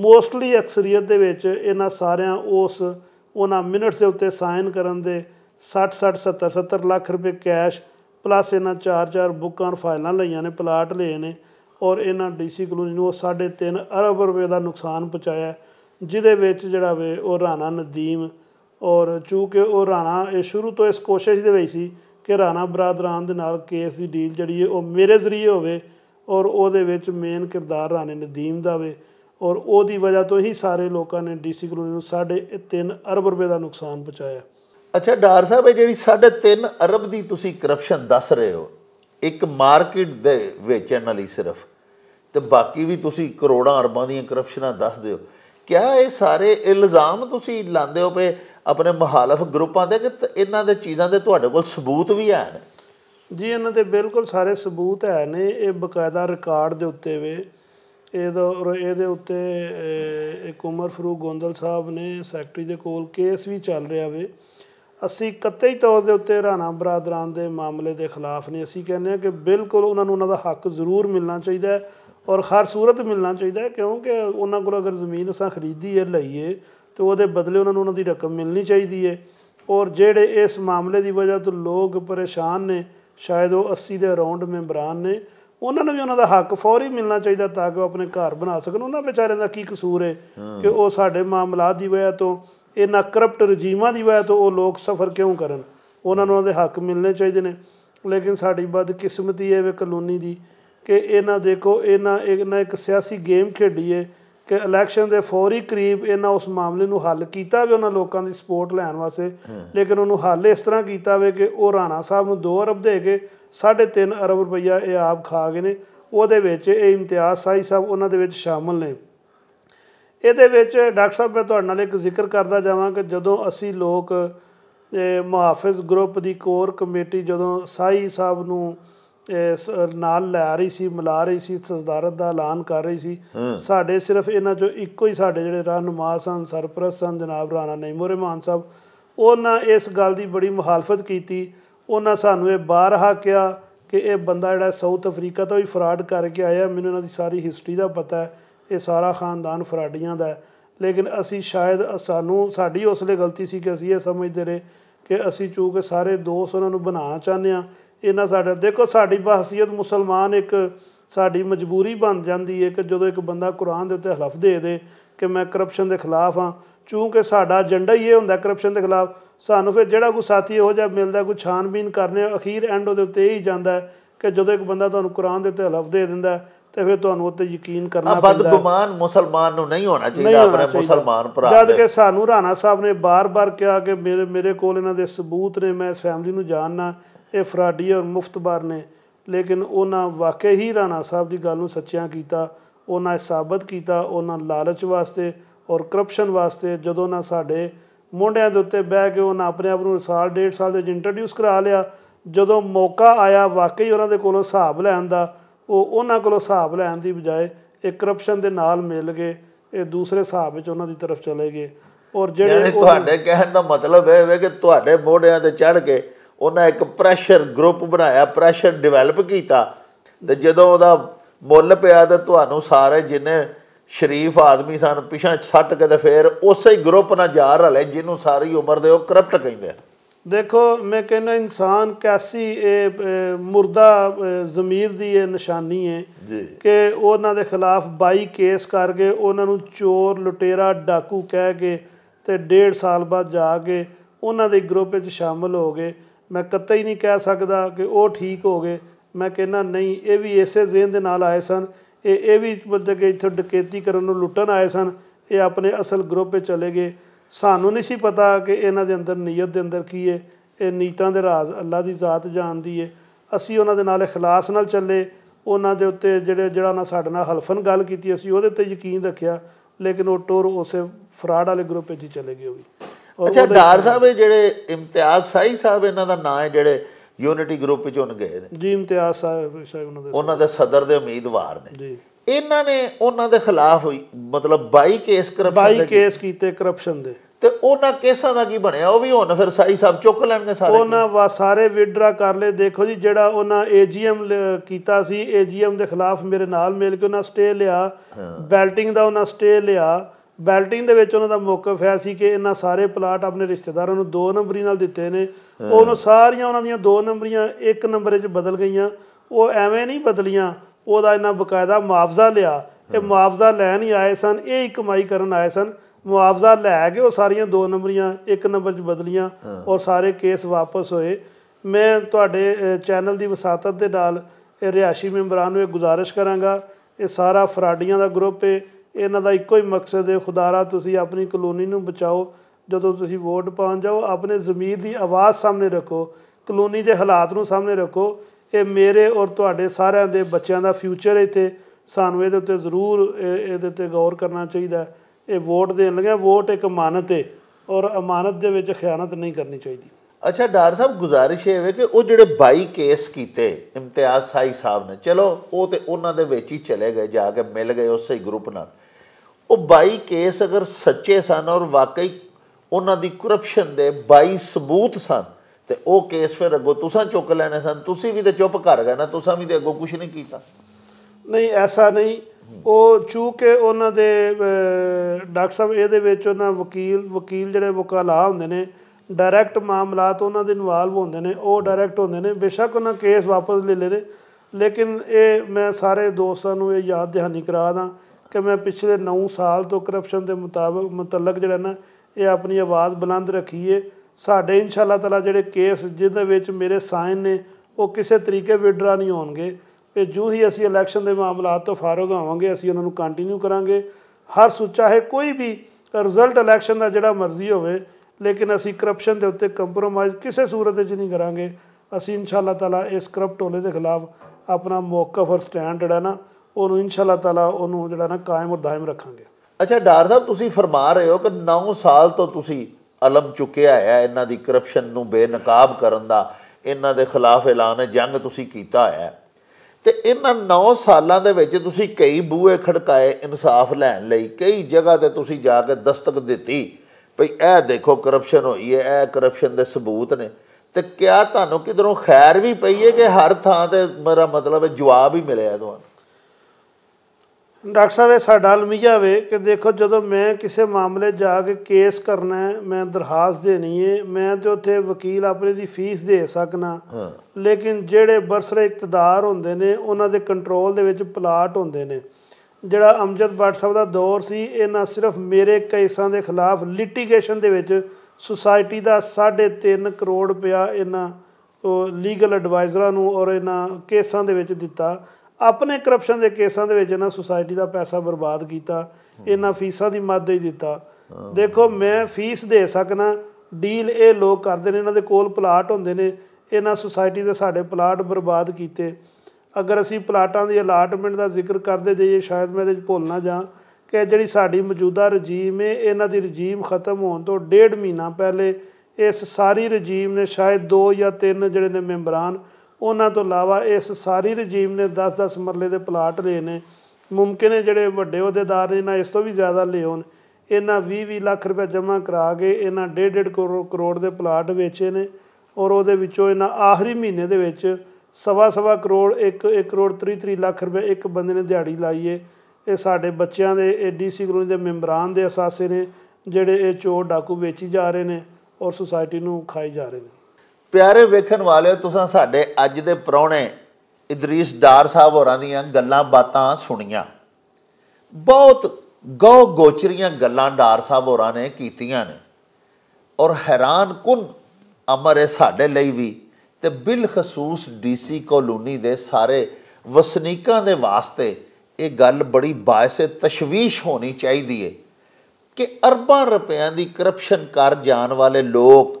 ਮੋਸਟਲੀ ਅਕਸਰੀਅਤ ਦੇ ਵਿੱਚ ਇਹਨਾਂ ਸਾਰਿਆਂ ਉਸ ਉਹਨਾਂ ਮਿੰਟਸ ਦੇ ਉੱਤੇ ਸਾਈਨ ਕਰਨ ਦੇ 60 60 70 70 ਲੱਖ ਰੁਪਏ ਕੈਸ਼ ਪਲੱਸ ਇਹਨਾਂ ਚਾਰ ਚਾਰ ਬੁੱਕਾਂ ਫਾਈਲਾਂ ਲਈਆਂ ਨੇ ਪਲਾਟ ਲਏ ਨੇ ਔਰ ਇਹਨਾਂ ਡੀਸੀ ਕਲੋਨੀ ਨੂੰ 3.5 ਅਰਬ ਰੁਪਏ ਦਾ ਨੁਕਸਾਨ ਪਹੁੰਚਾਇਆ ਜਿਹਦੇ ਵਿੱਚ ਜਿਹੜਾ ਵੇ ਉਹ ਰਾਣਾ ਨਦੀਮ ਔਰ ਚੂਕਿ ਉਹ ਰਾਣਾ ਇਹ ਸ਼ੁਰੂ ਤੋਂ ਇਸ ਕੋਸ਼ਿਸ਼ ਦੇ ਵਿੱਚ ਸੀ ਕਿ ਰਾਣਾ ਬਰਾਦਰਾਨ ਦੇ ਨਾਲ ਕੇਸ ਦੀ ਡੀਲ ਜਿਹੜੀ ਹੈ ਉਹ ਮੇਰੇ ਜ਼ਰੀਏ ਹੋਵੇ ਔਰ ਉਹਦੇ ਵਿੱਚ ਮੇਨ ਕਿਰਦਾਰ ਰਾਣੇ ਨਦੀਮ ਦਾ ਵੇ ਔਰ ਉਹਦੀ ਵਜ੍ਹਾ ਤੋਂ ਹੀ ਸਾਰੇ ਲੋਕਾਂ ਨੇ ਡੀਸੀ ਕਲੋਨੀ ਨੂੰ 3.5 ਅਰਬ ਰੁਪਏ ਦਾ ਨੁਕਸਾਨ ਪਹੁੰਚਾਇਆ ਅੱਛਾ ਡਾਰ ਸਾਹਿਬ ਇਹ ਜਿਹੜੀ 3.5 ਅਰਬ ਦੀ ਤੁਸੀਂ ਕਰਪਸ਼ਨ ਦੱਸ ਰਹੇ ਹੋ ਇੱਕ ਮਾਰਕੀਟ ਦੇ ਵੇਚਣ ਵਾਲੀ ਸਿਰਫ ਤੇ ਬਾਕੀ ਵੀ ਤੁਸੀਂ ਕਰੋੜਾਂ ਅਰਬਾਂ ਦੀਆਂ ਕਰਪਸ਼ਨਾਂ ਦੱਸ ਦਿਓ ਕਿਆ ਇਹ ਸਾਰੇ ਇਲਜ਼ਾਮ ਤੁਸੀਂ ਲਾਉਂਦੇ ਹੋ ਪਏ ਆਪਣੇ ਮਹਾਲਫ ਗਰੁੱਪਾਂ ਦੇ ਕਿ ਇਹਨਾਂ ਦੇ ਚੀਜ਼ਾਂ ਦੇ ਤੁਹਾਡੇ ਕੋਲ ਸਬੂਤ ਵੀ ਹੈ ਜੀ ਇਹਨਾਂ ਦੇ ਬਿਲਕੁਲ ਸਾਰੇ ਸਬੂਤ ਹੈ ਨੇ ਇਹ ਬਕਾਇਦਾ ਰਿਕਾਰਡ ਦੇ ਉੱਤੇ ਵੇ ਇਹਦਾ ਔਰ ਇਹਦੇ ਉੱਤੇ ਇੱਕ ਉਮਰ ਫਰੂਕ ਗੋਂਦਲ ਸਾਹਿਬ ਨੇ ਸੈਕਟਰੀ ਦੇ ਕੋਲ ਕੇਸ ਵੀ ਚੱਲ ਰਿਹਾ ਵੇ ਅਸੀਂ ਕਤਈ ਤੌਰ ਦੇ ਉੱਤੇ ਰਾਣਾ ਬਰਾਦਰਾਂ ਦੇ ਮਾਮਲੇ ਦੇ ਖਿਲਾਫ ਨਹੀਂ ਅਸੀਂ ਕਹਿੰਦੇ ਹਾਂ ਕਿ ਬਿਲਕੁਲ ਉਹਨਾਂ ਨੂੰ ਉਹਨਾਂ ਦਾ ਹੱਕ ਜ਼ਰੂਰ ਮਿਲਣਾ ਚਾਹੀਦਾ ਔਰ ਹਰ ਸੂਰਤ ਮਿਲਣਾ ਚਾਹੀਦਾ ਕਿਉਂਕਿ ਉਹਨਾਂ ਕੋਲ ਅਗਰ ਜ਼ਮੀਨ ਅਸਾਂ ਖਰੀਦੀ ਹੈ ਲਈਏ ਤੇ ਉਹਦੇ ਬਦਲੇ ਉਹਨਾਂ ਨੂੰ ਉਹਨਾਂ ਦੀ ਰਕਮ ਮਿਲਣੀ ਚਾਹੀਦੀ ਹੈ ਔਰ ਜਿਹੜੇ ਇਸ ਮਾਮਲੇ ਦੀ ਵਜ੍ਹਾ ਤੋਂ ਲੋਕ ਪਰੇਸ਼ਾਨ ਨੇ ਸ਼ਾਇਦ ਉਹ 80 ਦੇ ਅਰਾਊਂਡ ਮੈਂਬਰਾਨ ਨੇ ਉਹਨਾਂ ਨੂੰ ਵੀ ਉਹਨਾਂ ਦਾ ਹੱਕ ਫੌਰੀ ਮਿਲਣਾ ਚਾਹੀਦਾ ਤਾਂ ਕਿ ਉਹ ਆਪਣੇ ਘਰ ਬਣਾ ਸਕਣ ਉਹਨਾਂ ਵਿਚਾਰਿਆਂ ਦਾ ਕੀ ਕਸੂਰ ਹੈ ਕਿ ਉਹ ਸਾਡੇ ਮਾਮਲਾ ਦੀ ਵਜ੍ਹਾ ਤੋਂ ਇਹਨਾਂ ਕਰਪਟ ਰਜੀਮਾਂ ਦੀ ਵਜ੍ਹਾ ਤੋਂ ਉਹ ਲੋਕ ਸਫਰ ਕਿਉਂ ਕਰਨ ਉਹਨਾਂ ਨੂੰ ਉਹਦੇ ਹੱਕ ਮਿਲਣੇ ਚਾਹੀਦੇ ਨੇ ਲੇਕਿਨ ਸਾਡੀ ਬਦ ਕਿਸਮਤੀ ਹੈ ਵੇ ਕਲੋਨੀ ਦੀ ਕਿ ਇਹਨਾਂ ਦੇਖੋ ਇਹਨਾਂ ਇੱਕ ਨਾ ਇੱਕ ਸਿਆਸੀ ਗੇਮ ਖੇਡੀ ਹੈ ਕਿ ਇਲੈਕਸ਼ਨ ਦੇ ਫੌਰੀ ਕਰੀਬ ਇਹਨਾਂ ਉਸ ਮਾਮਲੇ ਨੂੰ ਹੱਲ ਕੀਤਾ ਵੀ ਉਹਨਾਂ ਲੋਕਾਂ ਦੀ ਸਪੋਰਟ ਲੈਣ ਵਾਸਤੇ ਲੇਕਿਨ ਉਹਨੂੰ ਹੱਲ ਇਸ ਤਰ੍ਹਾਂ ਕੀਤਾ ਵੇ ਕਿ ਉਹ ਰਾਣਾ ਸਾਹਿਬ ਨੂੰ 2 ਅਰਬ ਦੇ ਕੇ 3.5 ਅਰਬ ਰੁਪਈਆ ਇਹ ਆਪ ਖਾ ਗਏ ਨੇ ਉਹਦੇ ਵਿੱਚ ਇਹ ਇਮਤਿਆਜ਼ ਸਾਈ ਸਾਹਿਬ ਉਹਨਾਂ ਦੇ ਵਿੱਚ ਸ਼ਾਮਲ ਨੇ ਇਹਦੇ ਵਿੱਚ ਡਾਕਟਰ ਸਾਹਿਬ ਮੈਂ ਤੁਹਾਡੇ ਨਾਲ ਇੱਕ ਜ਼ਿਕਰ ਕਰਦਾ ਜਾਵਾਂ ਕਿ ਜਦੋਂ ਅਸੀਂ ਲੋਕ ਮੁਹਾਫਿਜ਼ ਗਰੁੱਪ ਦੀ ਕੋਰ ਕਮੇਟੀ ਜਦੋਂ ਸਾਈ ਸਾਹਿਬ ਨੂੰ ਇਸ ਨਾਲ ਲੈ ਰਹੀ ਸੀ ਮਿਲਾ ਰਹੀ ਸੀ ਸਰਦਾਰਤ ਦਾ ਐਲਾਨ ਕਰ ਰਹੀ ਸੀ ਸਾਡੇ ਸਿਰਫ ਇਹਨਾਂ ਚੋਂ ਇੱਕੋ ਹੀ ਸਾਡੇ ਜਿਹੜੇ ਰਹਿਨੁਮਾ ਸਨ ਸਰਪ੍ਰਸਤ ਸਨ ਜਨਾਬ ਰਾਣਾ ਨੈਮੂ ਰਹਿਮਾਨ ਸਾਹਿਬ ਉਹਨਾਂ ਇਸ ਗੱਲ ਦੀ ਬੜੀ ਮੁਖਾਲਫਤ ਕੀਤੀ ਉਹਨਾਂ ਸਾਨੂੰ ਇਹ ਬਾਰਹਾ ਕਿਹਾ ਕਿ ਇਹ ਬੰਦਾ ਜਿਹੜਾ ਸਾਊਥ ਅਫਰੀਕਾ ਤੋਂ ਹੀ ਫਰਾਡ ਕਰਕੇ ਆਇਆ ਮੈਨੂੰ ਇਹਨਾਂ ਦੀ ਸਾਰੀ ਹਿਸਟਰੀ ਦਾ ਪਤਾ ਹੈ ਇਹ ਸਾਰਾ ਖਾਨਦਾਨ ਫਰਾਡੀਆਂ ਦਾ ਲੇਕਿਨ ਅਸੀਂ ਸ਼ਾਇਦ ਸਾਨੂੰ ਸਾਡੀ ਉਸਲੇ ਗਲਤੀ ਸੀ ਕਿ ਅਸੀਂ ਇਹ ਸਮਝਦੇ ਰਹੇ ਕਿ ਅਸੀਂ ਚੂੰਕਿ ਸਾਰੇ ਦੋਸਤ ਉਹਨਾਂ ਨੂੰ ਬਣਾਉਣਾ ਚਾਹੁੰਦੇ ਆ ਇਹਨਾਂ ਸਾਡੇ ਦੇਖੋ ਸਾਡੀ ਬਹਸੀਅਤ ਮੁਸਲਮਾਨ ਇੱਕ ਸਾਡੀ ਮਜਬੂਰੀ ਬਣ ਜਾਂਦੀ ਹੈ ਕਿ ਜਦੋਂ ਇੱਕ ਬੰਦਾ ਕੁਰਾਨ ਦੇ ਉੱਤੇ ਹਲਫ ਦੇ ਦੇ ਕਿ ਮੈਂ ਕਰਪਸ਼ਨ ਦੇ ਖਿਲਾਫ ਹਾਂ ਕਿਉਂਕਿ ਸਾਡਾ ਏਜੰਡਾ ਹੀ ਇਹ ਹੁੰਦਾ ਕਰਪਸ਼ਨ ਦੇ ਖਿਲਾਫ ਸਾਨੂੰ ਫਿਰ ਜਿਹੜਾ ਕੋਈ ਸਾਥੀ ਉਹ ਜਿਹਾ ਮਿਲਦਾ ਕੋਈ ਛਾਨਬੀਨ ਕਰਨੇ ਅਖੀਰ ਐਂਡ ਉਹਦੇ ਉੱਤੇ ਹੀ ਜਾਂਦਾ ਕਿ ਜਦੋਂ ਇੱਕ ਬੰਦਾ ਤੁਹਾਨੂੰ ਕੁਰਾਨ ਦੇ ਉੱਤੇ ਹਲਫ ਦੇ ਦਿੰਦਾ ਤੇ ਫਿਰ ਤੁਹਾਨੂੰ ਉੱਤੇ ਯਕੀਨ ਕਰਨਾ ਪੈਂਦਾ ਬਦਗੁਮਾਨ ਮੁਸਲਮਾਨ ਨੂੰ ਨਹੀਂ ਹੋਣਾ ਚਾਹੀਦਾ ਆਪਣੇ ਮੁਸਲਮਾਨ ਭਰਾ ਜਦ ਕਿ ਸਾਨੂੰ ਰਾਣਾ ਸਾਹਿਬ ਨੇ ਬਾਰ-ਬਾਰ ਕਿਹਾ ਕਿ ਮੇਰੇ ਮੇਰੇ ਕੋਲ ਇਹਨਾਂ ਦੇ ਸਬੂਤ ਨੇ ਮੈਂ ਇਸ ਫੈਮਿਲੀ ਨੂੰ ਜਾਣਨਾ ਇਹ ਫਰਾਡੀ ਔਰ ਮੁਫਤਬਾਰ ਨੇ ਲੇਕਿਨ ਉਹਨਾਂ ਵਾਕਈ ਹੀ ਰਾਣਾ ਸਾਹਿਬ ਦੀ ਗੱਲ ਨੂੰ ਸੱਚਿਆਂ ਕੀਤਾ ਉਹਨਾਂ ਸਾਬਤ ਕੀਤਾ ਉਹਨਾਂ ਲਾਲਚ ਵਾਸਤੇ ਔਰ ਕਰਪਸ਼ਨ ਵਾਸਤੇ ਜਦੋਂ ਨਾ ਸਾਡੇ ਮੁੰਡਿਆਂ ਦੇ ਉੱਤੇ ਬਹਿ ਕੇ ਉਹਨਾਂ ਆਪਣੇ ਆਪ ਨੂੰ ਸਾਲ ਡੇਢ ਸਾਲ ਦੇ ਇੰਟਰੋਡਿਊਸ ਕਰਾ ਲਿਆ ਜਦੋਂ ਮੌਕਾ ਆਇਆ ਵਾਕਈ ਉਹਨਾਂ ਦੇ ਕੋਲੋਂ ਹਿਸਾਬ ਲੈਣ ਦਾ ਉਹ ਉਹਨਾਂ ਕੋਲੋਂ ਹਿਸਾਬ ਲੈਣ ਦੀ ਬਜਾਏ ਇਹ ਕਰਪਸ਼ਨ ਦੇ ਨਾਲ ਮਿਲ ਗਏ ਇਹ ਦੂਸਰੇ ਹਿਸਾਬ ਵਿੱਚ ਉਹਨਾਂ ਦੀ ਤਰਫ ਚਲੇ ਗਏ ਔਰ ਜਿਹੜੇ ਤੁਹਾਡੇ ਕਹਿਣ ਦਾ ਮਤਲਬ ਇਹ ਹੈ ਕਿ ਤੁਹਾਡੇ ਮੋਢਿਆਂ ਤੇ ਚੜ ਕੇ ਉਹਨਾਂ ਇੱਕ ਪ੍ਰੈਸ਼ਰ ਗਰੁੱਪ ਬਣਾਇਆ ਪ੍ਰੈਸ਼ਰ ਡਿਵੈਲਪ ਕੀਤਾ ਤੇ ਜਦੋਂ ਉਹਦਾ ਮੁੱਲ ਪਿਆ ਤਾਂ ਤੁਹਾਨੂੰ ਸਾਰੇ ਜਿੰਨੇ ਸ਼ਰੀਫ ਆਦਮੀ ਸਨ ਪਿਛਾਂ ਛੱਟ ਕੇ ਤੇ ਫੇਰ ਉਸੇ ਹੀ ਗਰੁੱਪ ਨਾਲ ਜਾ ਰਲੇ ਜਿਹਨੂੰ ਸਾਰੀ ਉਮਰ ਦੇ ਉਹ ਕਰਪਟ ਕਹਿੰਦੇ ਆ ਦੇਖੋ ਮੈਂ ਕਹਿੰਦਾ ਇਨਸਾਨ ਕੈਸੀ ਇਹ ਮੁਰਦਾ ਜ਼ਮੀਰ ਦੀ ਇਹ ਨਿਸ਼ਾਨੀ ਹੈ ਕਿ ਉਹਨਾਂ ਦੇ ਖਿਲਾਫ 22 ਕੇਸ ਕਰਕੇ ਉਹਨਾਂ ਨੂੰ ਚੋਰ ਲੁਟੇਰਾ ਡਾਕੂ ਕਹਿ ਕੇ ਤੇ 1.5 ਸਾਲ ਬਾਅਦ ਜਾ ਕੇ ਉਹਨਾਂ ਦੇ ਗਰੁੱਪ ਵਿੱਚ ਸ਼ਾਮਲ ਹੋ ਗਏ ਮੈਂ ਕਤਈ ਹੀ ਨਹੀਂ ਕਹਿ ਸਕਦਾ ਕਿ ਉਹ ਠੀਕ ਹੋ ਗਏ ਮੈਂ ਕਹਿੰਦਾ ਨਹੀਂ ਇਹ ਵੀ ਇਸੇ ਜ਼ੇਨ ਦੇ ਨਾਲ ਆਏ ਸਨ ਇਹ ਇਹ ਵੀ ਮਤਲਬ ਕਿ ਇੱਥੇ ਡਕੈਤੀ ਕਰਨ ਨੂੰ ਲੁੱਟਣ ਆਏ ਸਨ ਇਹ ਆਪਣੇ ਅਸਲ ਗਰੁੱਪ 'ਚ ਚਲੇ ਗਏ ਸਾਨੂੰ ਨਹੀਂ ਸੀ ਪਤਾ ਕਿ ਇਹਨਾਂ ਦੇ ਅੰਦਰ ਨੀਅਤ ਦੇ ਅੰਦਰ ਕੀ ਹੈ ਇਹ ਨੀਤਾਂ ਦੇ ਰਾਜ਼ ਅੱਲਾ ਦੀ ਜ਼ਾਤ ਜਾਣਦੀ ਹੈ ਅਸੀਂ ਉਹਨਾਂ ਦੇ ਨਾਲ ਇਖਲਾਸ ਨਾਲ ਚੱਲੇ ਉਹਨਾਂ ਦੇ ਉੱਤੇ ਜਿਹੜੇ ਜਿਹੜਾ ਨਾ ਸਾਡੇ ਨਾਲ ਹਲਫਨ ਗੱਲ ਕੀਤੀ ਅਸੀਂ ਉਹਦੇ ਤੇ ਯਕੀਨ ਰੱਖਿਆ ਲੇਕਿਨ ਉਹ ਟੋਰ ਉਸੇ ਫਰਾਡ ਵਾਲੇ ਗਰੁੱਪ 'ਚ ਹੀ ਚਲੇ ਗਏ ਉਹ ਵੀ ਅੱਛਾ ਡਾਰ ਸਾਹਿਬ ਜਿਹੜੇ ਇਮਤਿਆਜ਼ ਸਾਈ ਸਾਹਿਬ ਇਹਨਾਂ ਦਾ ਨਾਂ ਹੈ ਜਿਹੜੇ ਯੂਨਿਟੀ ਗਰੁੱਪ ਵਿੱਚ ਉਹਨ ਗਏ ਨੇ ਜੀ ਇਮਤਿਆਜ਼ ਸਾਹਿਬ ਸਾਹਿਬ ਉਹਨਾਂ ਦੇ ਉਹਨਾਂ ਦੇ ਸਦਰ ਦੇ ਉਮੀਦਵਾਰ ਨੇ ਜੀ ਇਹਨਾਂ ਨੇ ਉਹਨਾਂ ਦੇ ਖਿਲਾਫ ਮਤਲਬ 22 ਕੇਸ ਕਰਪਸ਼ਨ 22 ਕੇਸ ਕੀਤੇ ਕਰਪਸ਼ਨ ਦੇ ਤੇ ਉਹਨਾਂ ਕੇਸਾਂ ਦਾ ਕੀ ਬਣਿਆ ਉਹ ਵੀ ਹੁਣ ਫਿਰ ਸਾਈ ਸਾਹਿਬ ਚੁੱਕ ਲੈਣਗੇ ਸਾਰੇ ਉਹਨਾਂ ਵਾ ਸਾਰੇ ਵਿਡਰਾ ਕਰ ਲੇ ਦੇਖੋ ਜੀ ਜਿਹੜਾ ਉਹਨਾਂ ਏਜੀਐਮ ਕੀਤਾ ਸੀ ਏਜੀਐਮ ਦੇ ਖਿਲਾਫ ਮੇਰੇ ਨਾਲ ਮਿਲ ਕੇ ਉਹਨਾਂ ਸਟੇ ਲਿਆ ਬੈਲਟਿੰਗ ਦਾ ਉਹਨਾਂ ਸਟੇ ਲਿਆ ਬੈਲਟਿੰਗ ਦੇ ਵਿੱਚ ਉਹਨਾਂ ਦਾ ਮੌਕਫ ਹੈ ਸੀ ਕਿ ਇਹਨਾਂ ਸਾਰੇ ਪਲਾਟ ਆਪਣੇ ਰਿਸ਼ਤੇਦਾਰਾਂ ਨੂੰ ਦੋ ਨੰਬਰੀ ਨਾਲ ਦਿੱਤੇ ਨੇ ਉਹਨਾਂ ਸਾਰੀਆਂ ਉਹਨਾਂ ਦੀਆਂ ਦੋ ਨੰਬਰੀਆਂ ਇੱਕ ਨੰਬਰ 'ਚ ਬਦਲ ਗਈਆਂ ਉਹ ਐਵੇਂ ਨਹੀਂ ਬਦਲੀਆਂ ਉਹਦਾ ਇਹਨਾਂ ਬਕਾਇਦਾ ਮੁਆਵਜ਼ਾ ਲਿਆ ਇਹ ਮੁਆਵਜ਼ਾ ਲੈਣ ਹੀ ਆਏ ਸਨ ਇਹ ਹੀ ਕਮਾਈ ਕਰਨ ਆਏ ਸਨ ਮੁਆਵਜ਼ਾ ਲੈ ਕੇ ਉਹ ਸਾਰੀਆਂ ਦੋ ਨੰਬਰੀਆਂ ਇੱਕ ਨੰਬਰ 'ਚ ਬਦਲੀਆਂ ਔਰ ਸਾਰੇ ਕੇਸ ਵਾਪਸ ਹੋਏ ਮੈਂ ਤੁਹਾਡੇ ਚੈਨਲ ਦੀ ਵਸਾਤਤ ਦੇ ਨਾਲ ਇਹ ਰਿਆਸ਼ੀ ਮੈਂਬਰਾਂ ਨੂੰ ਇਹ ਗੁਜ਼ਾਰਿਸ਼ ਕਰਾਂਗਾ ਇਹ ਸਾਰਾ ਫਰਾਡੀਆਂ ਦਾ ਗਰੁੱਪ ਹੈ ਇਹਨਾਂ ਦਾ ਇੱਕੋ ਹੀ ਮਕਸਦ ਹੈ ਖੁਦਾਰਾ ਤੁਸੀਂ ਆਪਣੀ ਕਲੋਨੀ ਨੂੰ ਬਚਾਓ ਜਦੋਂ ਤੁਸੀਂ ਵੋਟ ਪਾਉਣ ਜਾਓ ਆਪਣੇ ਜ਼ਮੀਰ ਦੀ ਆਵਾਜ਼ ਸਾਹਮਣੇ ਰੱਖੋ ਕਲੋਨੀ ਦੇ ਹਾਲਾਤ ਨੂੰ ਸਾਹਮਣੇ ਰੱਖੋ ਇਹ ਮੇਰੇ ਔਰ ਤੁਹਾਡੇ ਸਾਰਿਆਂ ਦੇ ਬੱਚਿਆਂ ਦਾ ਫਿਊਚਰ ਹੈ ਤੇ ਸਾਨੂੰ ਇਹਦੇ ਉੱਤੇ ਜ਼ਰੂਰ ਇਹਦੇ ਉੱਤੇ ਗੌਰ ਕਰਨਾ ਚਾਹੀਦਾ ਇਹ ਵੋਟ ਦੇਣ ਲੱਗਿਆ ਵੋਟ ਇੱਕ ਅਮਾਨਤ ਹੈ ਔਰ ਅਮਾਨਤ ਦੇ ਵਿੱਚ ਖਿਆਨਤ ਨਹੀਂ ਕਰਨੀ ਚਾਹੀਦੀ ਅੱਛਾ ਡਾਰ ਸਾਹਿਬ ਗੁਜ਼ਾਰਿਸ਼ ਇਹ ਹੋਵੇ ਕਿ ਉਹ ਜਿਹੜੇ 22 ਕੇਸ ਕੀਤੇ ਇਮਤਿਆਜ਼ ਸਾਈ ਸਾਹਿਬ ਨੇ ਚਲੋ ਉਹ ਤੇ ਉਹਨਾਂ ਦੇ ਵਿੱਚ ਹੀ ਚਲੇ ਗਏ ਜਾ ਕੇ ਮਿਲ ਗਏ ਉਸੇ ਗਰੁੱਪ ਨਾਲ ਉਹ 22 ਕੇਸ ਅਗਰ ਸੱਚੇ ਸਨ ਔਰ ਵਾਕਈ ਉਹਨਾਂ ਦੀ ਕਰਪਸ਼ਨ ਦੇ 22 ਸਬੂਤ ਸਨ ਤੇ ਉਹ ਕੇਸ ਫਿਰ ਅੱਗੋਂ ਤੁਸੀਂ ਚੁੱਕ ਲੈਣੇ ਸਨ ਤੁਸੀਂ ਵੀ ਤੇ ਚੁੱਪ ਕਰ ਗਏ ਨਾ ਤੁਸੀਂ ਵੀ ਤੇ ਅੱਗੋਂ ਕੁਝ ਨਹੀਂ ਕੀਤਾ ਨਹੀਂ ਐਸਾ ਨਹੀਂ ਉਹ ਚੂਕੇ ਉਹਨਾਂ ਦੇ ਡਾਕਟਰ ਸਾਹਿਬ ਇਹਦੇ ਵਿੱਚ ਉਹਨਾਂ ਵਕੀਲ ਵਕੀਲ ਜਿਹੜੇ ਵਕਾਲਾ ਹੁੰਦੇ ਨੇ ਡਾਇਰੈਕਟ ਮਾਮਲਾਤ ਉਹਨਾਂ ਦੇ ਇਨਵੋਲਵ ਹੁੰਦੇ ਨੇ ਉਹ ਡਾਇਰੈਕਟ ਹੁੰਦੇ ਨੇ ਬੇਸ਼ੱਕ ਉਹਨਾਂ ਕੇਸ ਵਾਪਸ ਲੈ ਲੈ ਨੇ ਲੇਕਿਨ ਇਹ ਮੈਂ ਸਾਰੇ ਦੋਸਤਾਂ ਨੂੰ ਇਹ ਯਾਦ ਦਿਹਾਨੀ ਕਰਾ ਦਾਂ ਕਿ ਮੈਂ ਪਿਛਲੇ 9 ਸਾਲ ਤੋਂ ਕਰਪਸ਼ਨ ਦੇ ਮੁਤਾਬਕ ਮੁਤਲਕ ਜਿਹੜਾ ਨਾ ਇਹ ਆਪਣੀ ਆਵਾਜ਼ ਬੁਲੰਦ ਰੱਖੀਏ ਸਾਡੇ ਇਨਸ਼ਾਅੱਲਾ ਤਾਲਾ ਜਿਹੜੇ ਕੇਸ ਜਿਹਦੇ ਵਿੱਚ ਮੇਰੇ ਸਾਈਨ ਨੇ ਉਹ ਕਿਸੇ ਤਰੀਕੇ ਵਿਡਰਾ ਨਹੀਂ ਹੋਣਗੇ ਤੇ ਜੂ ਹੀ ਅਸੀਂ ਇਲੈਕਸ਼ਨ ਦੇ ਮਾਮਲਾਤ ਤੋਂ ਫਾਰਗ ਹੋਵਾਂਗੇ ਅਸੀਂ ਉਹਨਾਂ ਨੂੰ ਕੰਟੀਨਿਊ ਕਰਾਂਗੇ ਹਰ ਸੁੱਚਾ ਹੈ ਕੋਈ ਵੀ ਰਿਜ਼ਲਟ ਇਲੈਕਸ਼ਨ ਦਾ ਜਿਹੜਾ ਮਰਜ਼ੀ ਹੋਵੇ ਲੇਕਿਨ ਅਸੀਂ ਕਰਪਸ਼ਨ ਦੇ ਉੱਤੇ ਕੰਪਰੋਮਾਈਜ਼ ਕਿਸੇ ਸੂਰਤ ਵਿੱਚ ਨਹੀਂ ਕਰਾਂਗੇ ਅਸੀਂ ਇਨਸ਼ਾਅੱਲਾ ਤਾਲਾ ਇਸ ਕਰਪਟ ਹੋਲੇ ਦੇ ਖਿਲਾਫ ਆਪਣਾ ਮੌਕਫ ਔਰ ਸਟੈਂਡ ਜਿਹੜਾ ਨਾ ਉਹਨੂੰ ਇਨਸ਼ਾਅੱਲਾ ਤਾਲਾ ਉਹਨੂੰ ਜਿਹੜਾ ਨਾ ਕਾਇਮ ਔਰ ਦائم ਰੱਖਾਂਗੇ ਅੱਛਾ ਡਾਰ ਸਾਹਿਬ ਤੁਸੀਂ ਫਰਮਾ ਰਹੇ ਹੋ ਕਿ 9 ਸਾਲ ਤੋਂ ਤੁਸੀਂ ਅਲਮ ਚੁੱਕਿਆ ਹੈ ਇਹਨਾਂ ਦੀ ਕਰਪਸ਼ਨ ਨੂੰ ਬੇਨਕਾਬ ਕਰਨ ਦਾ ਇਹਨਾਂ ਦੇ ਖਿਲਾਫ ਐਲਾਨ ਜੰਗ ਤੁਸੀਂ ਕੀਤਾ ਹੈ ਤੇ ਇਹਨਾਂ 9 ਸਾਲਾਂ ਦੇ ਵਿੱਚ ਤੁਸੀਂ ਕਈ ਬੂਹੇ ਖੜਕਾਏ ਇਨਸਾਫ ਲੈਣ ਲਈ ਕਈ ਜਗ੍ਹਾ ਤੇ ਤੁਸੀਂ ਜਾ ਕੇ ਦਸਤਕ ਦਿੱਤੀ ਭਈ ਇਹ ਦੇਖੋ ਕਰਪਸ਼ਨ ਹੋਈ ਹੈ ਇਹ ਕਰਪਸ਼ਨ ਦੇ ਸਬੂਤ ਨੇ ਤੇ ਕਿਆ ਤੁਹਾਨੂੰ ਕਿਧਰੋਂ ਖੈਰ ਵੀ ਪਈ ਹੈ ਕਿ ਹਰ ਥਾਂ ਤੇ ਮੇਰਾ ਮਤਲਬ ਹੈ ਜਵਾਬ ਹੀ ਮਿਲਿਆ ਤੁਹਾਨੂੰ ਡਾਕਟਰ ਸਾਹਿਬ ਇਹ ਸਾਡਾ ਅਲਮੀਆ ਵੇ ਕਿ ਦੇਖੋ ਜਦੋਂ ਮੈਂ ਕਿਸੇ ਮਾਮਲੇ ਜਾ ਕੇ ਕੇਸ ਕਰਨਾ ਹੈ ਮੈਂ ਦਰਖਾਸਤ ਦੇਣੀ ਹੈ ਮੈਂ ਤੇ ਉੱਥੇ ਵਕੀਲ ਆਪਣੇ ਦੀ ਫੀਸ ਦੇ ਸਕਣਾ ਲੇਕਿਨ ਜਿਹੜੇ ਬਰਸਰੇ ਇਕਤਦਾਰ ਹੁੰਦੇ ਨੇ ਉਹਨਾਂ ਦੇ ਕੰਟਰੋਲ ਦੇ ਵਿੱਚ ਪਲਾਟ ਹੁੰਦੇ ਨੇ ਜਿਹੜਾ ਅਮਜਦ ਬਾਟ ਸਾਹਿਬ ਦਾ ਦੌਰ ਸੀ ਇਹਨਾਂ ਸਿਰਫ ਮੇਰੇ ਕੇਸਾਂ ਦੇ ਖਿਲਾਫ ਲਿਟੀਗੇਸ਼ਨ ਦੇ ਵਿੱਚ ਸੁਸਾਇਟੀ ਦਾ 3.5 ਕਰੋੜ ਰੁਪਇਆ ਇਹਨਾਂ ਲੀਗਲ ਐਡਵਾਈਜ਼ਰਾਂ ਨੂੰ ਔਰ ਇਹਨਾਂ ਕੇਸਾਂ ਦੇ ਵਿੱਚ ਦਿੱਤਾ ਆਪਣੇ ਕਰਪਸ਼ਨ ਦੇ ਕੇਸਾਂ ਦੇ ਵਿੱਚ ਇਹਨਾਂ ਸੁਸਾਇਟੀ ਦਾ ਪੈਸਾ ਬਰਬਾਦ ਕੀਤਾ ਇਹਨਾਂ ਫੀਸਾਂ ਦੀ ਮਦਦ ਹੀ ਦਿੱਤਾ ਦੇਖੋ ਮੈਂ ਫੀਸ ਦੇ ਸਕਣਾ ਡੀਲ ਇਹ ਲੋਕ ਕਰਦੇ ਨੇ ਇਹਨਾਂ ਦੇ ਕੋਲ ਪਲਾਟ ਹੁੰਦੇ ਨੇ ਇਹਨਾਂ ਸੁਸਾਇਟੀ ਦੇ ਸਾਡੇ ਪਲਾਟ ਬਰਬਾਦ ਕੀਤੇ ਅਗਰ ਅਸੀਂ ਪਲਾਟਾਂ ਦੀ ਅਲਾਟਮੈਂਟ ਦਾ ਜ਼ਿਕਰ ਕਰਦੇ ਜਾਈਏ ਸ਼ਾਇਦ ਮੈਂ ਇਹਦੇ ਭੁੱਲ ਨਾ ਜਾ ਕਿ ਜਿਹੜੀ ਸਾਡੀ ਮੌਜੂਦਾ ਰਜੀਮ ਹੈ ਇਹਨਾਂ ਦੀ ਰਜੀਮ ਖਤਮ ਹੋਣ ਤੋਂ ਡੇਢ ਮਹੀਨਾ ਪਹਿਲੇ ਇਸ ਸਾਰੀ ਰਜੀਮ ਨੇ ਸ਼ਾਇਦ 2 ਜਾਂ 3 ਜਿਹੜੇ ਨੇ ਮੈਂਬਰਾਨ ਉਹਨਾਂ ਤੋਂ ਇਲਾਵਾ ਇਸ ਸਾਰੀ ਰਜੀਮ ਨੇ 10-10 ਮਰਲੇ ਦੇ ਪਲਾਟ ਲਏ ਨੇ ਮੁਮਕਿਨ ਹੈ ਜਿਹੜੇ ਵੱਡੇ ਅਹੁਦੇਦਾਰ ਨੇ ਨਾ ਇਸ ਤੋਂ ਵੀ ਜ਼ਿਆਦਾ ਲਏ ਹੋਣ ਇਹਨਾਂ 20-20 ਲੱਖ ਰੁਪਏ ਜਮ੍ਹਾਂ ਕਰਾ ਕੇ ਇਹਨਾਂ 1.5 ਕਰੋੜ ਦੇ ਪਲਾਟ ਵੇਚੇ ਨੇ ਔਰ ਉਹਦੇ ਵਿੱਚੋਂ ਇਹਨਾਂ ਆਖਰੀ ਮਹੀਨੇ ਦੇ ਵਿੱਚ ਸਵਾ ਸਵਾ ਕਰੋੜ 1 1 ਕਰੋੜ 30 30 ਲੱਖ ਰੁਪਏ ਇੱਕ ਬੰਦੇ ਨੇ ਦਿਹਾੜੀ ਲਾਈ ਏ ਇਹ ਸਾਡੇ ਬੱਚਿਆਂ ਦੇ ਇਹ ਡੀਸੀ ਗਰੋਹ ਦੇ ਮੈਂਬਰਾਂ ਦੇ ਅਸਾਸੇ ਨੇ ਜਿਹੜੇ ਇਹ ਚੋਰ ਡਾਕੂ ਵੇਚੀ ਜਾ ਰਹੇ ਨੇ ਔਰ ਸੁਸਾਇਟੀ ਨੂੰ ਖਾਈ ਜਾ ਰਹੇ ਨੇ ਪਿਆਰੇ ਵੇਖਣ ਵਾਲਿਓ ਤੁਸੀਂ ਸਾਡੇ ਅੱਜ ਦੇ ਪ੍ਰਾਹੁਣੇ ਇਦਰੀਸ ਡਾਰ ਸਾਹਿਬ ਹੋਰਾਂ ਦੀਆਂ ਗੱਲਾਂ ਬਾਤਾਂ ਸੁਣੀਆਂ ਬਹੁਤ ਗੋ ਗੋਚਰੀਆਂ ਗੱਲਾਂ ਡਾਰ ਸਾਹਿਬ ਹੋਰਾਂ ਨੇ ਕੀਤੀਆਂ ਨੇ ਔਰ ਹੈਰਾਨ ਕੁਨ ਅਮਰ ਹੈ ਸਾਡੇ ਲਈ ਵੀ ਤੇ ਬਿਲਖਸੂਸ ਡੀਸੀ ਕਲੋਨੀ ਦੇ ਸਾਰੇ ਵਸਨੀਕਾਂ ਦੇ ਵਾਸਤੇ ਇਹ ਗੱਲ ਬੜੀ ਬਾਇਸੇ ਤਸ਼ਵੀਸ਼ ਹੋਣੀ ਚਾਹੀਦੀ ਏ ਕਿ ਅਰਬਾਂ ਰੁਪਿਆਂ ਦੀ ਕਰਪਸ਼ਨ ਕਰ ਜਾਣ ਵਾਲੇ ਲੋਕ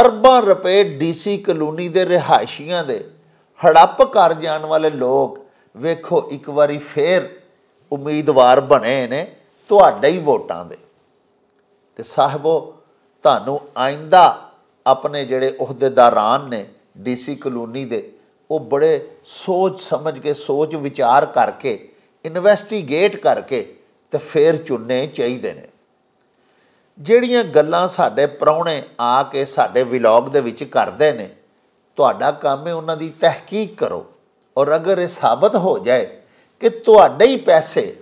ਅਰਬਾਂ ਰੁਪਏ ਡੀਸੀ ਕਲੋਨੀ ਦੇ ਰਿਹਾਇਸ਼ੀਆਂ ਦੇ ਹੜੱਪ ਕਰ ਜਾਣ ਵਾਲੇ ਲੋਕ ਵੇਖੋ ਇੱਕ ਵਾਰੀ ਫੇਰ ਉਮੀਦਵਾਰ ਬਣੇ ਨੇ ਤੁਹਾਡੇ ਹੀ ਵੋਟਾਂ ਦੇ ਤੇ ਸਾਹਿਬੋ ਤੁਹਾਨੂੰ ਆਇੰਦਾ ਆਪਣੇ ਜਿਹੜੇ ਅਹੁਦੇਦਾਰਾਂ ਨੇ ਡੀਸੀ ਕਲੋਨੀ ਦੇ ਉਹ ਬੜੇ ਸੋਚ ਸਮਝ ਕੇ ਸੋਚ ਵਿਚਾਰ ਕਰਕੇ ਇਨਵੈਸਟੀਗੇਟ ਕਰਕੇ ਤੇ ਫੇਰ ਚੁਣਨੇ ਚਾਹੀਦੇ ਨੇ ਜਿਹੜੀਆਂ ਗੱਲਾਂ ਸਾਡੇ ਪ੍ਰਾਹੁਣੇ ਆ ਕੇ ਸਾਡੇ ਵਲੌਗ ਦੇ ਵਿੱਚ ਕਰਦੇ ਨੇ ਤੁਹਾਡਾ ਕੰਮ ਹੈ ਉਹਨਾਂ ਦੀ ਤਹਿਕੀਕ ਕਰੋ ਔਰ ਅਗਰ ਇਹ ਸਾਬਤ ਹੋ ਜਾਏ ਕਿ ਤੁਹਾਡੇ ਹੀ ਪੈਸੇ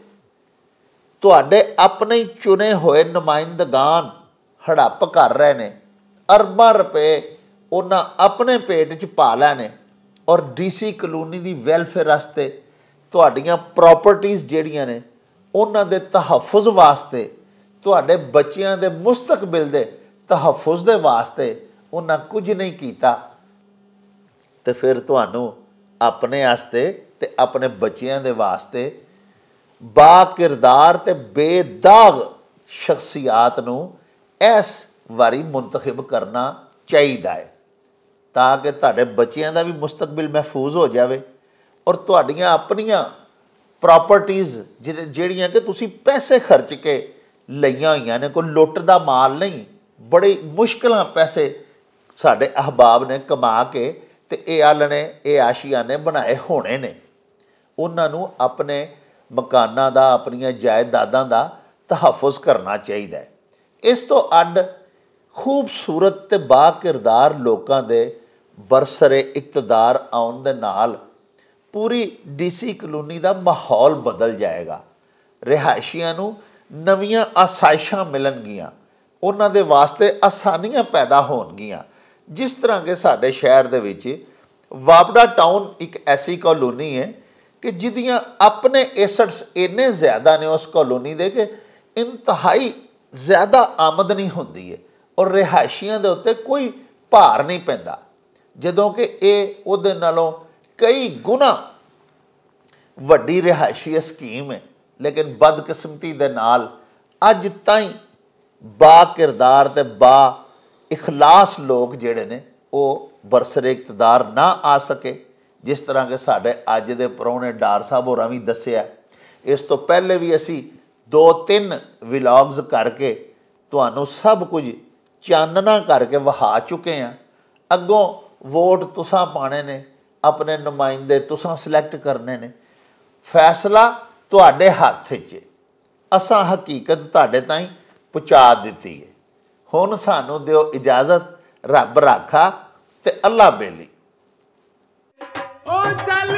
ਤੁਹਾਡੇ ਆਪਣੇ ਹੀ ਚੁਣੇ ਹੋਏ ਨੁਮਾਇੰਦਗਾਨ ਹੜੱਪ ਕਰ ਰਹੇ ਨੇ ਅਰਬਾਂ ਰੁਪਏ ਉਹਨਾਂ ਆਪਣੇ ਪੇਟ 'ਚ ਪਾ ਲੈਣੇ ਔਰ ਡੀਸੀ ਕਲੋਨੀ ਦੀ ਵੈਲਫੇਅਰ ਵਾਸਤੇ ਤੁਹਾਡੀਆਂ ਪ੍ਰਾਪਰਟੀਆਂ ਜਿਹੜੀਆਂ ਨੇ ਉਹਨਾਂ ਦੇ ਤਹਫੁਜ਼ ਵਾਸਤੇ ਤੁਹਾਡੇ ਬੱਚਿਆਂ ਦੇ ਮੁਸਤਕਬਲ ਦੇ ਤਹਫੁਜ਼ ਦੇ ਵਾਸਤੇ ਉਹਨਾਂ ਕੁਝ ਨਹੀਂ ਕੀਤਾ ਤੇ ਫਿਰ ਤੁਹਾਨੂੰ ਆਪਣੇ ਵਾਸਤੇ ਤੇ ਆਪਣੇ ਬੱਚਿਆਂ ਦੇ ਵਾਸਤੇ ਬਾ ਕਿਰਦਾਰ ਤੇ ਬੇਦਾਗ ਸ਼ਖਸੀਅਤ ਨੂੰ ਇਸ ਵਾਰੀ ਮੁੰਤਖਬ ਕਰਨਾ ਚਾਹੀਦਾ ਹੈ ਤਾਂ ਕਿ ਤੁਹਾਡੇ ਬੱਚਿਆਂ ਦਾ ਵੀ ਮੁਸਤਕਬਲ ਮਹਿਫੂਜ਼ ਹੋ ਜਾਵੇ ਔਰ ਤੁਹਾਡੀਆਂ ਆਪਣੀਆਂ ਪ੍ਰਾਪਰਟੀਆਂ ਜਿਹੜੀਆਂ ਕਿ ਤੁਸੀਂ ਪੈਸੇ ਖਰਚ ਕੇ ਲਈਆਂ ਹੋਈਆਂ ਨੇ ਕੋਈ ਲੁੱਟ ਦਾ ਮਾਲ ਨਹੀਂ ਬੜੇ ਮੁਸ਼ਕਲਾਂ ਪੈਸੇ ਸਾਡੇ ਅਹਬਾਬ ਨੇ ਕਮਾ ਕੇ ਤੇ ਇਹ ਆਲ ਨੇ ਇਹ ਆਸ਼ੀਆਂ ਨੇ ਬਣਾਏ ਹੋਣੇ ਨੇ ਉਹਨਾਂ ਨੂੰ ਆਪਣੇ ਮਕਾਨਾਂ ਦਾ ਆਪਣੀਆਂ ਜਾਇਦਾਦਾਂ ਦਾ ਤਹਾਫੁਜ਼ ਕਰਨਾ ਚਾਹੀਦਾ ਹੈ ਇਸ ਤੋਂ ਅੱਡ ਖੂਬਸੂਰਤ ਤੇ ਬਾ ਕਿਰਦਾਰ ਲੋਕਾਂ ਦੇ ਬਰਸਰੇ ਇਕਤਦਾਰ ਆਉਣ ਦੇ ਨਾਲ ਪੂਰੀ ਡੀਸੀ ਕਲੋਨੀ ਦਾ ਮਾਹੌਲ ਬਦਲ ਜਾਏਗਾ ਰਿਹਾਇਸ਼ੀਆਂ ਨੂੰ ਨਵੀਆਂ ਆਸਾਇਸ਼ਾਂ ਮਿਲਣਗੀਆਂ ਉਹਨਾਂ ਦੇ ਵਾਸਤੇ ਆਸਾਨੀਆਂ ਪੈਦਾ ਹੋਣਗੀਆਂ ਜਿਸ ਤਰ੍ਹਾਂ ਕਿ ਸਾਡੇ ਸ਼ਹਿਰ ਦੇ ਵਿੱਚ ਵਾਪੜਾ ਟਾਊਨ ਇੱਕ ਐਸੀ ਕਲੋਨੀ ਹੈ ਕਿ ਜਿਹਦੀਆਂ ਆਪਣੇ ਐਸਟਸ ਇੰਨੇ ਜ਼ਿਆਦਾ ਨੇ ਉਸ ਕਲੋਨੀ ਦੇ ਕਿ ਇੰਤਹਾਈ ਜ਼ਿਆਦਾ ਆਮਦਨੀ ਹੁੰਦੀ ਹੈ ਔਰ ਰਿਹਾਇਸ਼ੀਆਂ ਦੇ ਉੱਤੇ ਕੋਈ ਭਾਰ ਨਹੀਂ ਪੈਂਦਾ ਜਦੋਂ ਕਿ ਇਹ ਉਹਦੇ ਨਾਲੋਂ ਕਈ ਗੁਣਾ ਵੱਡੀ ਰਿਹਾਇਸ਼ੀ ਸਕੀਮ ਹੈ ਲੇਕਿਨ ਬਦਕਿਸਮਤੀ ਦੇ ਨਾਲ ਅੱਜ ਤਾਈਂ ਬਾ ਕਿਰਦਾਰ ਤੇ ਬਾ ਇਖਲਾਸ ਲੋਕ ਜਿਹੜੇ ਨੇ ਉਹ ਬਰਸਰੇ ਇਕਤਦਾਰ ਨਾ ਆ ਸਕੇ ਜਿਸ ਤਰ੍ਹਾਂ ਕਿ ਸਾਡੇ ਅੱਜ ਦੇ ਪਰੌਣੇ ਡਾਰ ਸਾਹਿਬ ਹੋਰਾਂ ਵੀ ਦੱਸਿਆ ਇਸ ਤੋਂ ਪਹਿਲੇ ਵੀ ਅਸੀਂ ਦੋ ਤਿੰਨ ਵਲੌਗਸ ਕਰਕੇ ਤੁਹਾਨੂੰ ਸਭ ਕੁਝ ਚਾਨਣਾ ਕਰਕੇ ਵਹਾ ਚੁੱਕੇ ਆ ਅੱਗੋਂ ਵੋਟ ਤੁਸੀਂ ਪਾਣੇ ਨੇ ਆਪਣੇ ਨੁਮਾਇੰਦੇ ਤੁਸੀਂ ਸਿਲੈਕਟ ਕਰਨੇ ਨੇ ਫੈਸਲਾ ਤੁਹਾਡੇ ਹੱਥ 'ਚ ਅਸਾਂ ਹਕੀਕਤ ਤੁਹਾਡੇ ਤਾਈਂ ਪਹੁੰਚਾ ਦਿੱਤੀ ਹੈ ਹੁਣ ਸਾਨੂੰ ਦਿਓ ਇਜਾਜ਼ਤ ਰੱਬ ਰਾਖਾ ਤੇ ਅੱਲਾ ਬੇਲੀ ਓ ਚੱਲ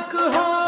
like a heart.